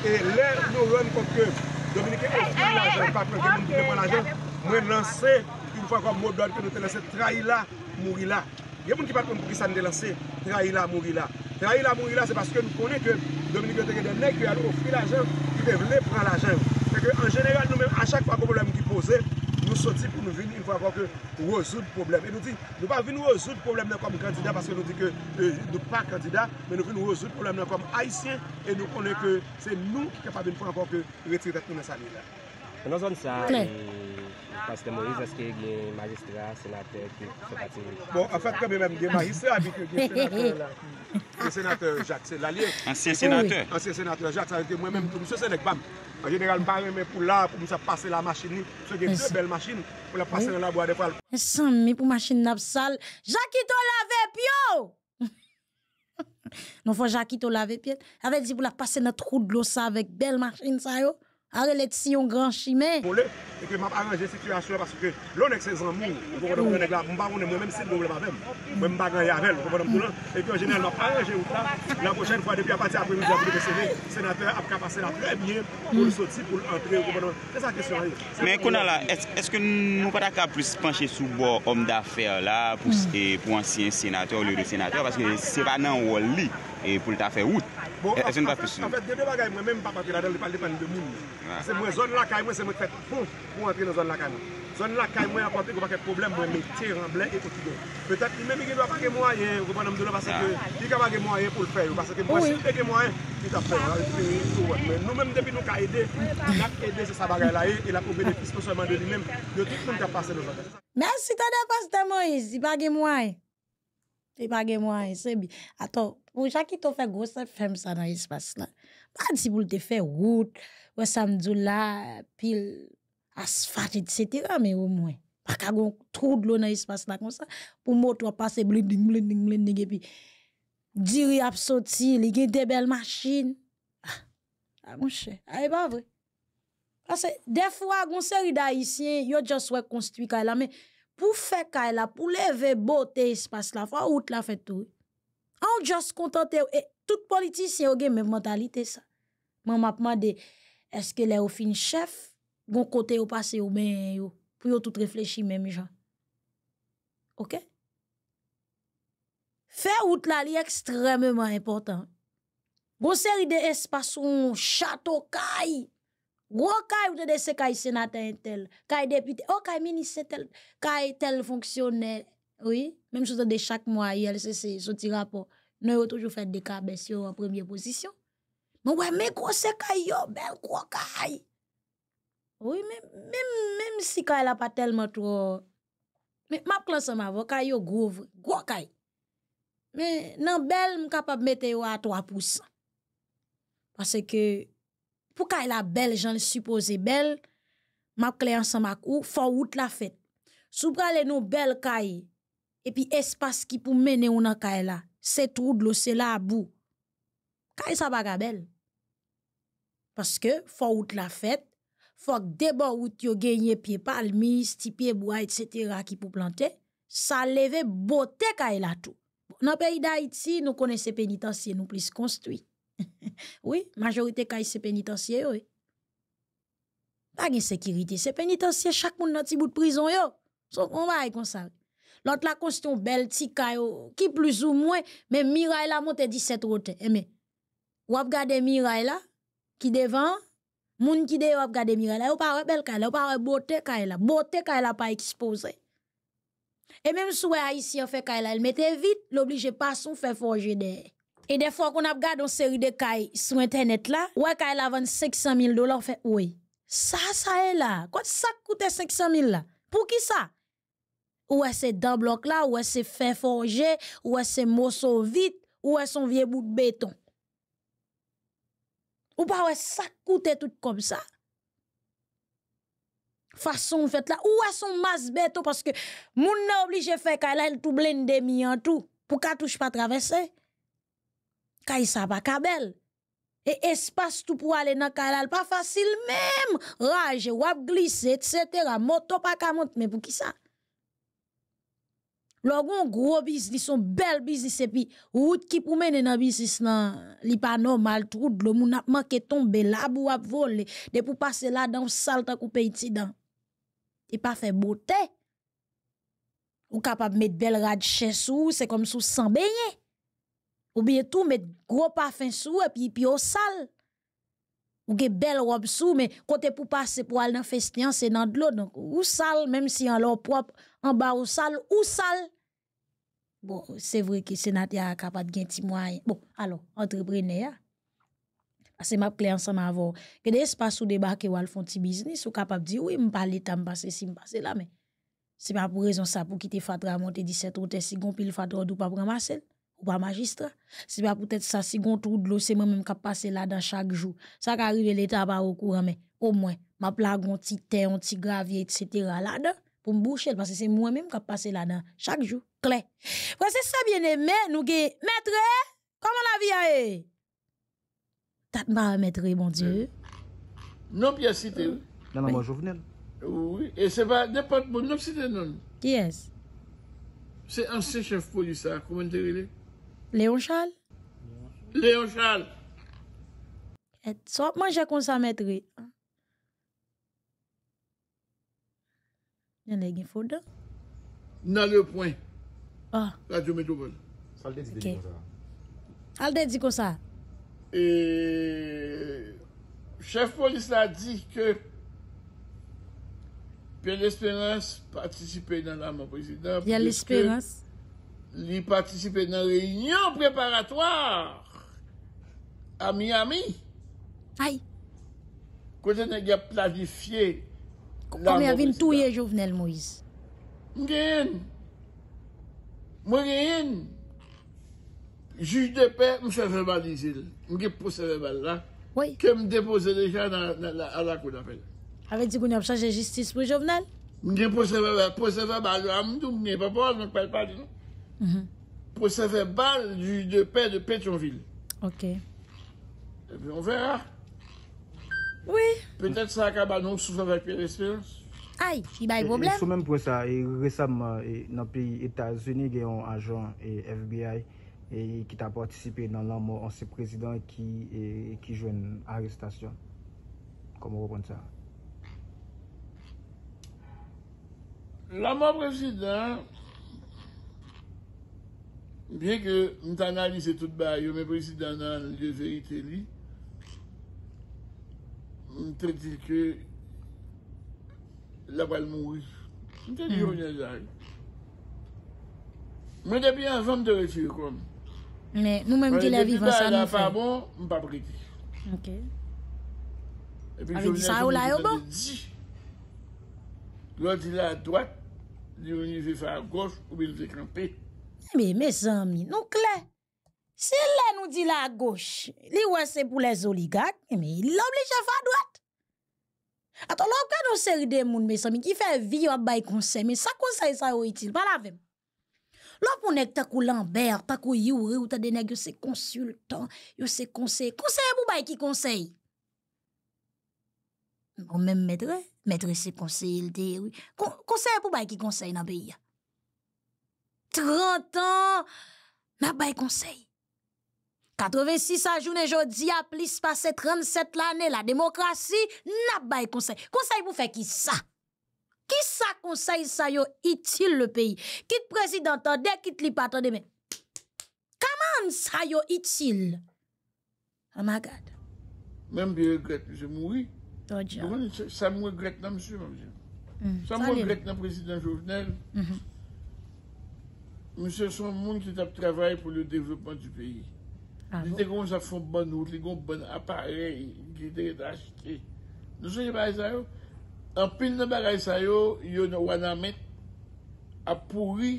Et là, nous rendons compte que Dominique, on prend l'argent, pas prendre que nous l'argent, moi lancer une fois comme mot d'ordre que nous te laisser trahir là, mourir là. Yè moun ki pat kon prisan de lanse, trahi la, mori la. Trahi la, mori la, se baske nou konen ke Dominique Le Tere de Nec ke anou ofri la jav, ki dev le pran la jav. Fè ke an genel nou men, an chak fwa kon problem ki pose, nou soti pou nou vin, in fwa fwa kon ke rozoud problem. E nou di, nou pa vin rozoud problem la konm kandida, baske nou di ke nou pa kandida, men nou vin rozoud problem la konm haisyen, e nou konen ke se nou ki kapade in fwa fwa kon ke retir det nou nan sanye la. Pastè Moïse aske gen magistrat, senatèk, se pati. Bon, an fèk kèmè mèm gen magistrat, abitè gen senatèk la. Gen senatèk Jacques, sè l'alien. An sè senatèk. An sè senatèk Jacques, an sè mwen mèm tou msè sè nèk bam. An genèral barè mè pou la, pou msè pase la machin ni. Sè gen dè bel machin pou la pase nan la boade fal. E san mè pou machin nab sal, Jacques ito lave piyo! Non fè Jacques ito lave piyo, avè di pou la pase nan troud lo sa vèk bel machin sa yo. a rele tsi yon gran chimè. Mwen boule, eke map anranje situasyon parce ke lonek se zanmou, mwen bagan yabel, mwen bagan yabel, epi anjanel map anranje ou ta, la pochen fwa depi apati apri ou di apri de beseme, senatè ap kapase la prebien pou lé soti, pou lè entri, mwen konan la, eske nou pataka plis panche soubor om da fè la pou ansyen senatè ou lè de senatè, parce ke se panan ou lè pou lè ta fè ou tè? Bon, an fète, an fète, dè dè bagay mwen, mèm pa pa pi la dèl, lè pa lè pan dèmine. Se mwen, zon lakay mwen, se mwen fète, pouf, pou an fri nan zon lakay mwen. Zon lakay mwen, an fète, kou pa ke problem mwen, mèm tè, an blèk, e kou ti dè. Pètè ki mèm, ki dò pa ke mwen, yè, ou pou an mèm dèl, an fète, ki ka pa ke mwen, yè, pou l'fè, yè, an fète, ki mwen, si te ke mwen, yè, an fè, yè, an fè, yè, an fè, yè, an fè, yè, an pou jaki tou fè gò se fèm sa nan espas la. Pa di si pou l te fè wout, wè samdou la, pil, asfat, etc. me ou mwen. Pa ka gòn troud lò nan espas la kon sa, pou mot wè pase blin, blin, blin, blin, pi diri ap soti, li gen debèl masjin. A ah, ah, mwen chè, a ah, e ba vwe. A se defwa gòn seri da isye, yo jòs wè konstwi kaila, e pou fè kaila, e pou leve bote espas la, fwa wout la fè tout, An jas kontante ou, e tout politis yon gen men mentalite sa. Man mapman de, eske le ou fin chef, gon kote ou pase ou men yo, pou yo tout reflechi men mi jan. Ok? Fe wout la li ekstrememan important. Gon seri de espason, chato, kay, wou kay wout de se kay senaten tel, kay depite, wou oh, kay menise tel, kay tel fonksyonel, Oui, même chose de chaque mois, ILCC, petit rapport. Nous avons toujours fait des cas ben, en première position. Mais ouais, mais quoi c'est caillou, belle gros caille. Oui, même, même, même si caille n'a pas tellement trop. Mais ma classe, ensemble voix, caillou, gros, gros caille. Mais non, belle, je capable de mettre à 3%. Parce que pour caille la belle, j'en supposé belle, ma classe, ensemble avec faut route la fête. Sous les nos belles caille et puis espace qui pour mener on a kaye elle c'est trou de l'eau, c'est la boue. ça sa baga belle. Parce que, faut out la fête, faut que debo tu yo des pie palmi, sti pie bois, etc. qui pour planter, ça leve beauté kaye là tout. Dans le pays d'Haïti, nous connaissons pénitencier, nous plus construit. <laughs> oui, majorité kaye se pénitencier, oui. Pas sécurité, c'est pénitentiaire. Chaque monde dans un petit bout de prison, yo. on va y comme L'autre la question belle, bel petit qui plus ou moins, mais Mirai la monte 17 routes. Eh, mais, ou a regardé Mirai là, qui devant, moun ki de ou a regardé Mirai là, ou pas bel caillou, ou pas beauté elle la, beauté caillou la pas exposé. Et même si haïtien fait caillou la, il mettait vite, l'oblige pas son fait forger des. Et des fois qu'on a regardé une série de cailles sur internet là, ouais caillou la vende 500 000 dollars, fait oui. Ça, ça est là. Quoi ça coûte 500 000 là? Pour qui ça? ou est-ce que bloc là, ou est-ce c'est fait forger, ou est-ce morceau c'est vite, ou est-ce son vieux bout de béton. Ou pas, ou est-ce ça coûte tout comme ça? Façon fait là, ou est-ce son masse béton? Parce que, mon n'a obligé de faire, là, elle tout blindé, mi en tout, pour qu'elle touche pas traverser. Kay s'abat pas kabel. Et espace tout pour aller dans kalal pas facile même. Rage, wap glisse, etc. Moto pas ka monte mais pour qui ça? Logon, gro biz, li son bel biz, li e sepi, wout ki pou men ena biz, li pa normal, trout, lo moun apman ke tombe, la pou apvole, de pou pase la dan sal tak ou pe iti dan. E pa fe bote. Ou kapap met bel rad chen sou, se kom sou sanbeye. Ou bietou met gro pa fin sou, e pi o sal. ou ge belle robe sous mais côté pour passer pour aller dans festian c'est dans de l'eau donc ou sale même si en leur propre en bas ou sale ou sale bon c'est vrai que sénateur capable de petit moyen bon alors entrepreneur parce que m'a clair ensemble avant que des espaces où débarquer ou al font petit business ou capable dire oui me parler tam passer si me passer là mais c'est pas pour raison ça pour quitter fatra monter 17 ou si gon pile fatra ou pas ma ramasser ou pas magistrat. C'est pas peut-être ça, si on tour de l'eau, c'est moi-même qui passe là-dedans chaque jour. Ça qui arrive, l'État pas au courant, mais au moins, ma plage un petit terre, un petit gravier, etc. là-dedans, pour me boucher, parce que c'est moi-même qui passe là-dedans chaque jour. Clé. c'est ça, bien aimé, nous, maître, comment la vie est? T'as pas maître, mon Dieu. Non, bien cité. non, non, moi, venais Oui, et c'est pas n'importe quoi non, cité, non. Qui est-ce? C'est un chef de police, comment tu Leon Charles? Leon Charles! Et so ap manje konsa metri? Yan e gen fonde? Nan le pwen. Ah. Radio Metropol. Sal dedik o sa. Sal dedik o sa? E... Chef polis la di ke... Pye l'esperans, patisipe nan la manpou. Pye l'esperans? Pye l'esperans? Li patisipe nan reynyon preparatoar A mi a mi Ay Kote nan gen planifiye Kome avin touye jovenel Moise Mwen gen Mwen gen Juj de pe Mwen se fe balizil Mwen gen pou se fe bal la Kèm depoze le jan nan la kou na fel Ave di gouni obsaj de jistis pou jovenel Mwen gen pou se fe bal Mwen gen pou se fe bal la Mwen gen pou se fe bal la Mhm. Po se ve bal De pet de Petronville Ok E eh pi on vera Pe tèt sa akaba nou sou zavak pi respe Ay, ki bay voblè Sou men pou sa E resam nan pi Etasunik E yon ajon FBI E ki ta partisipe nan laman An se prezident ki jwen Arrestasyon Komo repon sa Laman prezident Biye ke m tan a li se tout ba yo me prezid anan liye vey ite li M te di ke la pal mouj M te di rounen hmm. zay M e depi an zon te rechir kon M e depi ba la pa bon m pa prezid Avin sa ou la yo bo? Lò ti la a doat Di rounen se sa a gos ou bi l te krempi Eme, me san mi, nou kle, si le nou di la goshe, li wese pou le zoligat, eme, li lom li chefa a doat. Ato, lò, kè nou seri de moun, me san mi, ki fè vi yo ap bay konsey, me sa konsey sa yo itil, palavem. Lò pou nek ta kou lamber, pa kou yure, ou ta denek yo se konsultan, yo se konsey, konsey pou bay ki konsey? Bon, mèm mèdre, mèdre se konsey il de, konsey pou bay ki konsey na beya? 30 ans, nabay konsey. 86 a jounen jodi a plis pase 37 l ane, la demokrasi nabay konsey. Konsey pou fe ki sa? Ki sa konsey sa yo itil le peyi? Kit prezidentan dek, kit li patan de men? Kaman sa yo itil? Oh my God. Mèm biye gret, jè moui. Sa moui gret nan msè, mèm jè. Sa moui gret nan prezident Jovnel. Mwen se son moun ki tap travay pou li yo devlopman di peyi. A nou? Li de kon jafon ban ou, li kon ban aparey, ki de yon achite. Noun se li bay zay yo, an pil nan bay ray zay yo, yo nan wana met, ap pouri,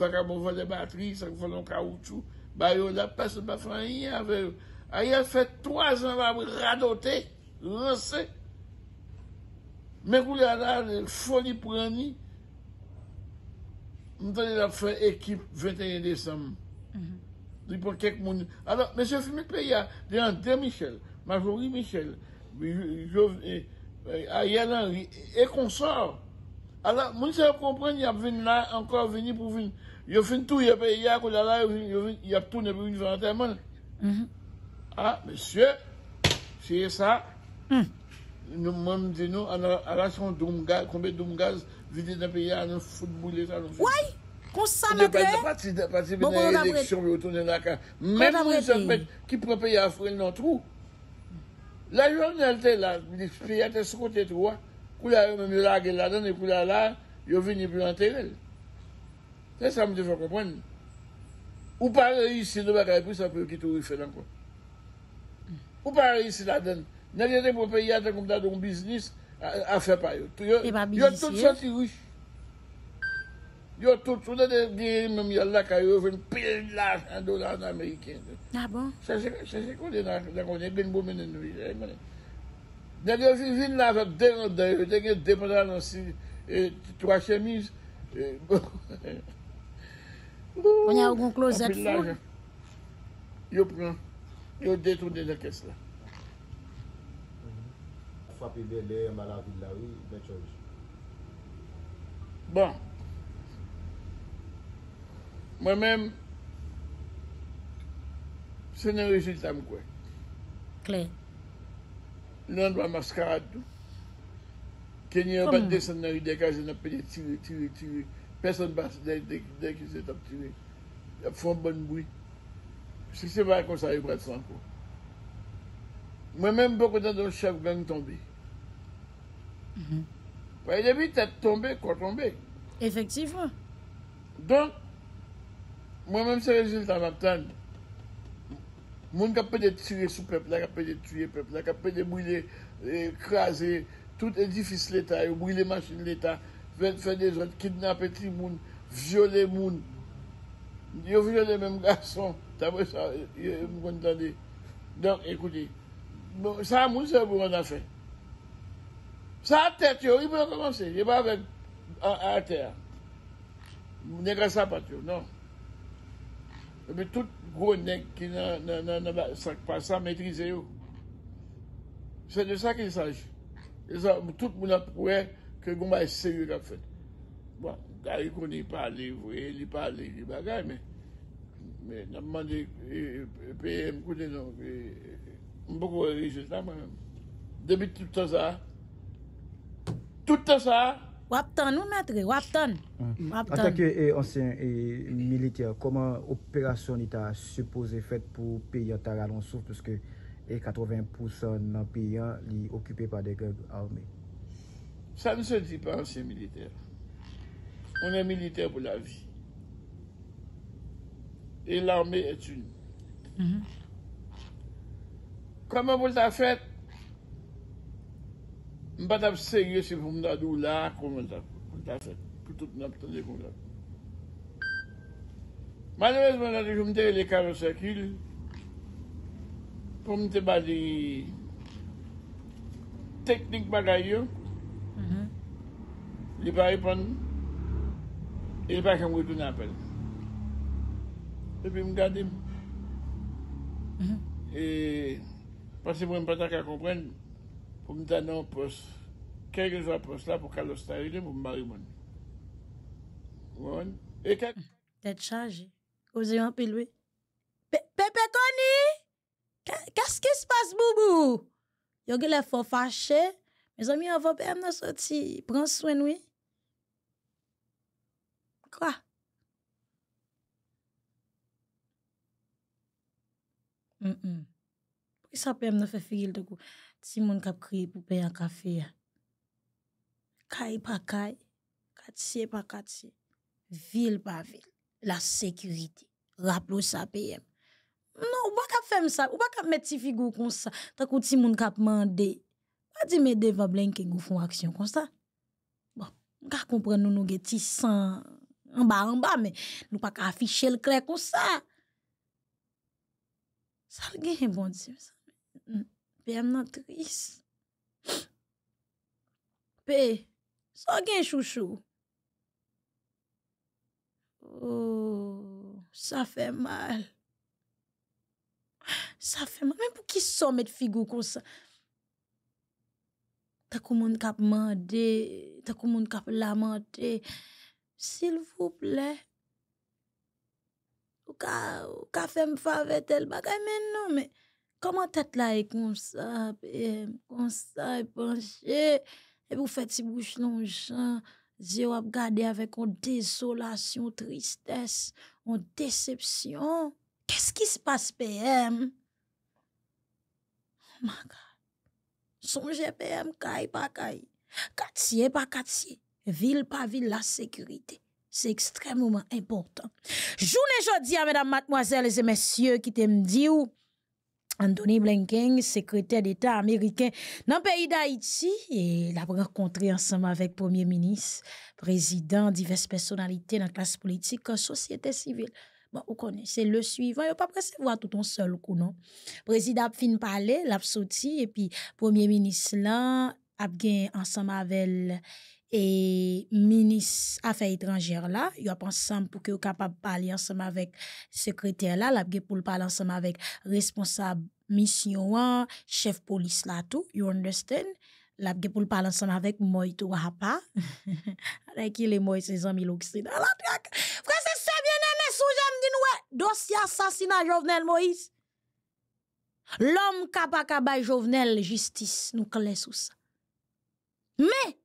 vak a bovan de batri, sak valan kawoutou, bay yo la pes bafan yi, a yon fet 3 jan vab radote, lansè, men kou la la, foli prani, Mwen tanè la pou fè ekip 21 Desem. Di mhm. pou kek moun. Alors, mèsyè fè mèk pe ya. De an de Michel. Majori Michel. A yè lan. E konsor. Alors, mwen se yò kompren yò vèn la. Ankor vèn yò pou vèn. Yò fèn tou. Yò pe ya kou la la. Yò fèn tou. Nè pe yon vèn anterman. Ha, mèsyè. Cheye sa. Mhm. Nou mèm di nou. An la chan doum gaz. Koumbe doum gaz. vite da pe ya an foun mou lè sa loun. Wèy, konsa mè tre? Nè pati, nè pati, bè bon, nan lè lèksyon, mè mè moun sè mè, ki prè pe ya fwen nan trou. La joun nan lè te la, pi ya te sotè to, wè, kou la mè mè lè a gen la den, e kou la la, yo vè nè pè lan tè lè. Tè sa mè devè kompèn. Ou parè yisi, nou baka epi, sa pè kitou yifè nan kwa. Ou parè yisi la den, nan yè te prè pe ya te koum ta don biznis, A fe pa yo. Yo e tout chanti wish. Yo tout chanti wish. Yo tout chanti wish. Yo vwene pel laj an do ah bon? e, e, bon. bon, laj nan Amerikien. A bon? Chansi kon den a kon den gen bou menen wish. Net yo vwene laj an dey an dey. Yo vwene dey an dey an dey. Troye chemise. On yon kon klozet foun? Yo pran. Yo detoun den a kes la. papil de lè, malanvi la wè, mwen chouj. Bon. Mwen mèm, sè nè rezultat mwen kwen. Klen. Lè an dwa maskarad dò. Kè nè yon bat de sè nè ride kaj nan pèlè tivè, tivè, tivè. Pèson bat dè kè zè tap tivè. Fò mbon mboui. Sè se mè kon sè vè brèt sè an kò. Mwen mèm, mwen mbe kon nan don chèv genn tombi. Fwa e debi te tombe, kwa tombe Efektivwa Don Mwen menm se rejil tan ap tan Moun kap pe de tire sou pep La kap pe de tuye pep La kap pe de brile, krasi Tout edifis leta, brile masin leta Fwen fwen de zon, kidnap etri moun Viole moun Yo viole menm gason Ta mwen sa, mwen tan de Don, ekouti Sa bon, moun se moun an fe Sa a tèt yo, i mwen a komanse. I mwen a ven a a tèt. Mwen ne kansa pat yo, non. Ebe tout gounen ki nan sa mètrize yo. Se de sa ki saj. Ese, mwen tout mwen a prouè ke goun mwen ese yo la fèt. Mwen, gany koni, pa li, li pa li, li bagay, men. Men, nan mwen di, e pe m kounen, e, e, m pou kou rejè, sa mwen. Demi tout an sa, Touta sa... Waptan ou mètre? Waptan. Atakè, ansyen, militè, koman operasyon ni ta supposè fèt pou piyatara lansou, pweske 80% nan piyat li okupè pa de kèv armè. Sa n se di pa ansyen militè. Onè militè pou la vi. Et l'armè etune. Koman mm-hmm. pou lta fèt? Mpa tap seye se pou mda dou lak, pou mwen tap kontase, pou tout mna ap tande kon lak. Malwez mwen a rejoum te, le karo se kil, pou mte bade teknik bagay yo, mm-hmm. li pa epan, e li pa kèm wèpoun apel. E pi mga dim, mm-hmm. e pas se mwen patak a kompwenn, O m danan pos, ke ge zwa pos la pou kalostari li m ou m bari moun. Moun, e kat. Hmm, Let charge, oze yon apil we. Pepe koni, kase ki spas boubou? Yoge le fo fache, me zon mi avon pe m nan soti, pran swen we. Kwa? Hmm, hmm. Sa pe m nan fe figil dekou. Ti moun kap kri pou pe a kafe ya. Kay pa kay, katye pa katye, vil pa vil, la sekurite, rap lou sa peye. Non, ou baka fe msa, ou baka met ti figou kon sa, ta kou ti moun kap mande. Pa di me deva blenke gou fon aksyon kon sa. Bon, mka kompren nou nou ge ti san, anba anba, men, nou baka afiche l kre kon sa. Sal gen yon bon ti msa. Pe, am nan tris. Pe, sa gen chou chou? Oh, sa fe mal. Sa fe mal. Men pou ki son met figou kon sa? Takou moun kap mande, takou moun kap lamente. Sil vou ple. Ou ka fe m fave tel bagay men nou men. Koman tèt la e kon sa, PM, kon sa e panche, e pou fèt si bouch non chan, zi wap gade avè kon desolasyon, tristès, kon decepsyon. Kè s'ki s'passe, PM? Oh my God, son jè, PM, kaye pa kaye, katsye pa katsye, vil pa vil la sekurite, se ekstremouman importan. Joun e jodi a, mèdam matmoazèl, e zè mèsyè ki te mdi ou. Anthony Blinken, secrétaire d'État américain dans le pays d'Haïti, et l'a rencontré ensemble avec Premier ministre, président, diverses personnalités dans la classe politique, société civile. Bon, vous connaissez le suivant, il n'y a pas voir tout un seul coup, non? Président fin parler, a et puis Premier ministre là, a ensemble avec e minis afe itranjer la, yo ap ansan pou ke yo kapab pali ansan ma vek sekreter la, la ap ge pou l pal ansan ma vek responsab misyon an, chef polis la tou, yo understand, la ap ge pou l pal ansan ma vek moy tou waha pa, anay ki le moy se zanmi l'Oksid. Fwa se sebyen eme sou jem din we, dosya sasina jovnel Moïse. L'om kapakabay jovnel, justice, nou kles ou sa. Me, me,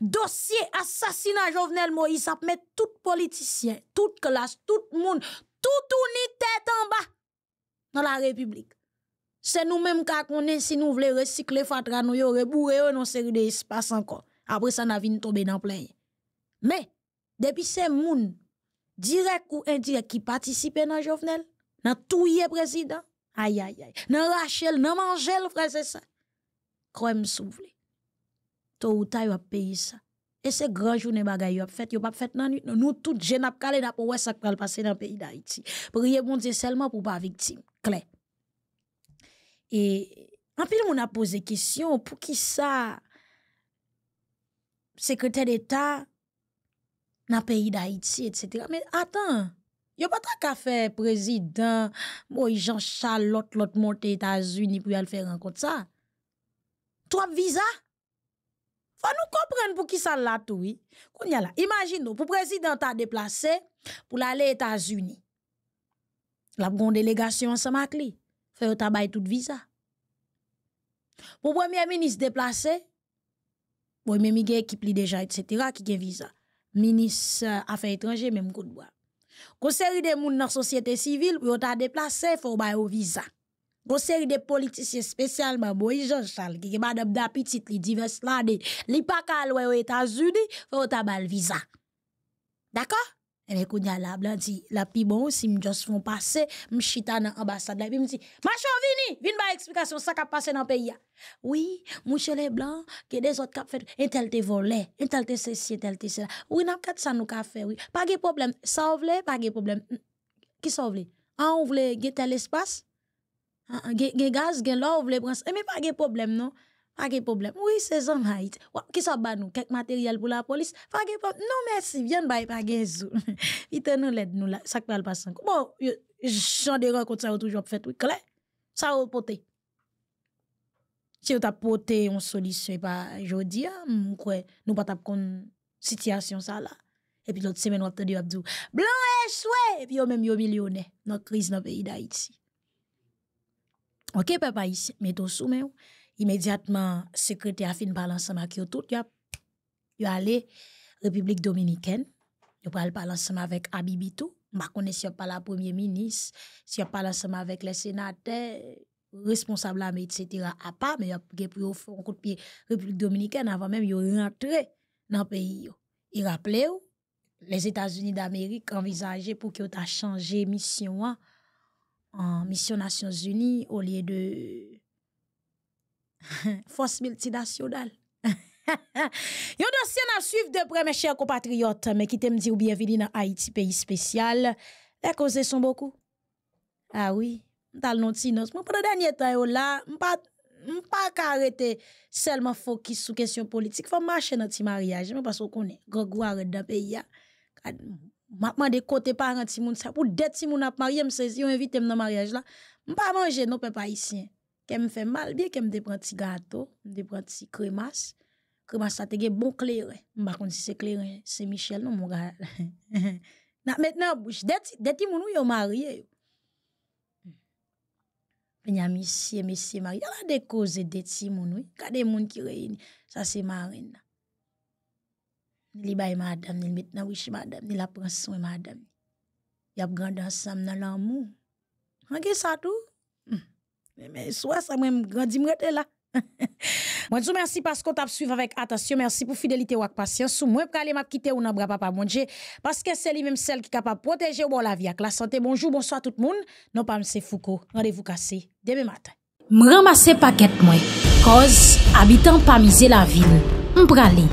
dossier assassinat Jovenel Moïse ça met tout politicien, toute classe, tout monde, tout unité ni tête en bas dans la République c'est nous-mêmes qui avons si nous vle recycler fatra nous y rebourrer dans nan seri de espace ça, ça, sa na vin dans plein plein. mais, depuis ces moun, direct ou indirect, qui participent à Jovenel, président, aïe aïe aïe, dans Rachel, nan frère, le sa, kroem me ou tard, il va ça. Et c'est grand journée bagaille, il fait, il pas fait nuit. Nous toutes jeunes n'a calé n'a ça ouais passer dans le pays d'Haïti. Pour bon Dieu seulement pour pas victime. Clair. Et en plus on a posé question pour qui ça secrétaire d'État dans le pays d'Haïti, etc. Mais attends, a pas qu'à faire président, moi Jean Charlotte, l'autre monte États-Unis pour aller faire rencontre ça. Trois visas faut nous comprendre pour qui ça là tout, oui. là, imagine pour président t'a déplacé pour aller aux États-Unis. La bonne délégation ensemble avec lui. Fait au travail tout visa. Pour premier ministre déplacé, pour même il équipe li déjà etc. qui gen visa. Ministre affaires étrangères même coup de bois. Conseil des moun dans société civile, vous t'a déplacé, faut bail au visa une série de politiciens spécialement Moïse Jean Charles qui est madame da les li divers lade li pa kalwe aux états unis faut avoir le visa. D'accord D'accord? Ebe kounya la blan dit, « la pi bon si m'jos jos fon passer, dans chita là, ambasade la pi vini, vini, ba ça sa kap dans nan pays. » ya. Oui, monsieur le blan ke des autres kap fet tel te vole, tel te et tel te cela. Oui nan kat sa nou ka fait oui. pas de problème sa ou pas de problème qui Ça, sa En vle? An l'espace tel des uh-uh. gaz gien l'or vle prince mais pas de problème non pas de problème oui c'est en ce qui ça ba nous quelque matériel pour la police pas de problème non merci viens bay pas gen zou Il nous l'aide nous là ça peut pas passer bon j'en dirai rencontres ça toujours fait oui clair ça au poté si vous porté, une solution, pas je dis, On ne pas avoir une situation ça là. Et puis l'autre semaine, on a dit, blanc choué et puis vous e même millionnaire dans crise dans le pays d'Haïti. Ok, papa, ici, mais tout sous, mais immédiatement, secrétaire a fini parler ensemble avec tout, il y a allé République Dominicaine, il a parler ensemble avec Abibito, je connais si pas la premier ministre, si pas ensemble avec les sénateurs, responsables etc. à part, mais il a pris un coup de pied République Dominicaine avant même de rentrer dans le pays. Il rappelait les États-Unis d'Amérique envisageaient pour qu'ils aient changé mission. Hein en mission Nations Unies au lieu de <laughs> force multinationale. <laughs> Yon dossier à suivre de près, mes chers compatriotes, mais qui me dire bienvenue dans Haïti, pays spécial. Les causes sont beaucoup. Ah oui, dans le silence. Mais pendant le dernier temps, là, pas arrêter seulement focus sur question politique. Faut marcher dans le mariage, mais parce qu'on est gros dans le pays. Hein. Matman de kote parenti moun sa, pou deti moun ap marye msezi, yo invite m nan maryej la. Mpa manje, nou pe pa isyen. Kèm fè mal, biè kèm depran ti gato, depran ti kremas. Kremas sa tege bon kleren. Mba kon si se kleren, se Michel non mwaga. <laughs> Na metnen, deti moun ou yo marye. Menya misye, misye marye. Yala de koze deti moun ou. Ka de moun ki reyini. Sa se marye nan. Li madame, ensemble dans l'amour. Mais Moi, je vous remercie parce qu'on t'a suivi avec attention. Merci pour fidélité ou patience. Sou moi, pour m'a papa, mon Dieu. Parce que c'est lui-même celle qui est capable de protéger bon la vie la santé. Bonjour, bonsoir tout le monde. Non, pas Foucault. Rendez-vous cassé demain matin. M'ramasser paquet moi. Cause, habitant la ville.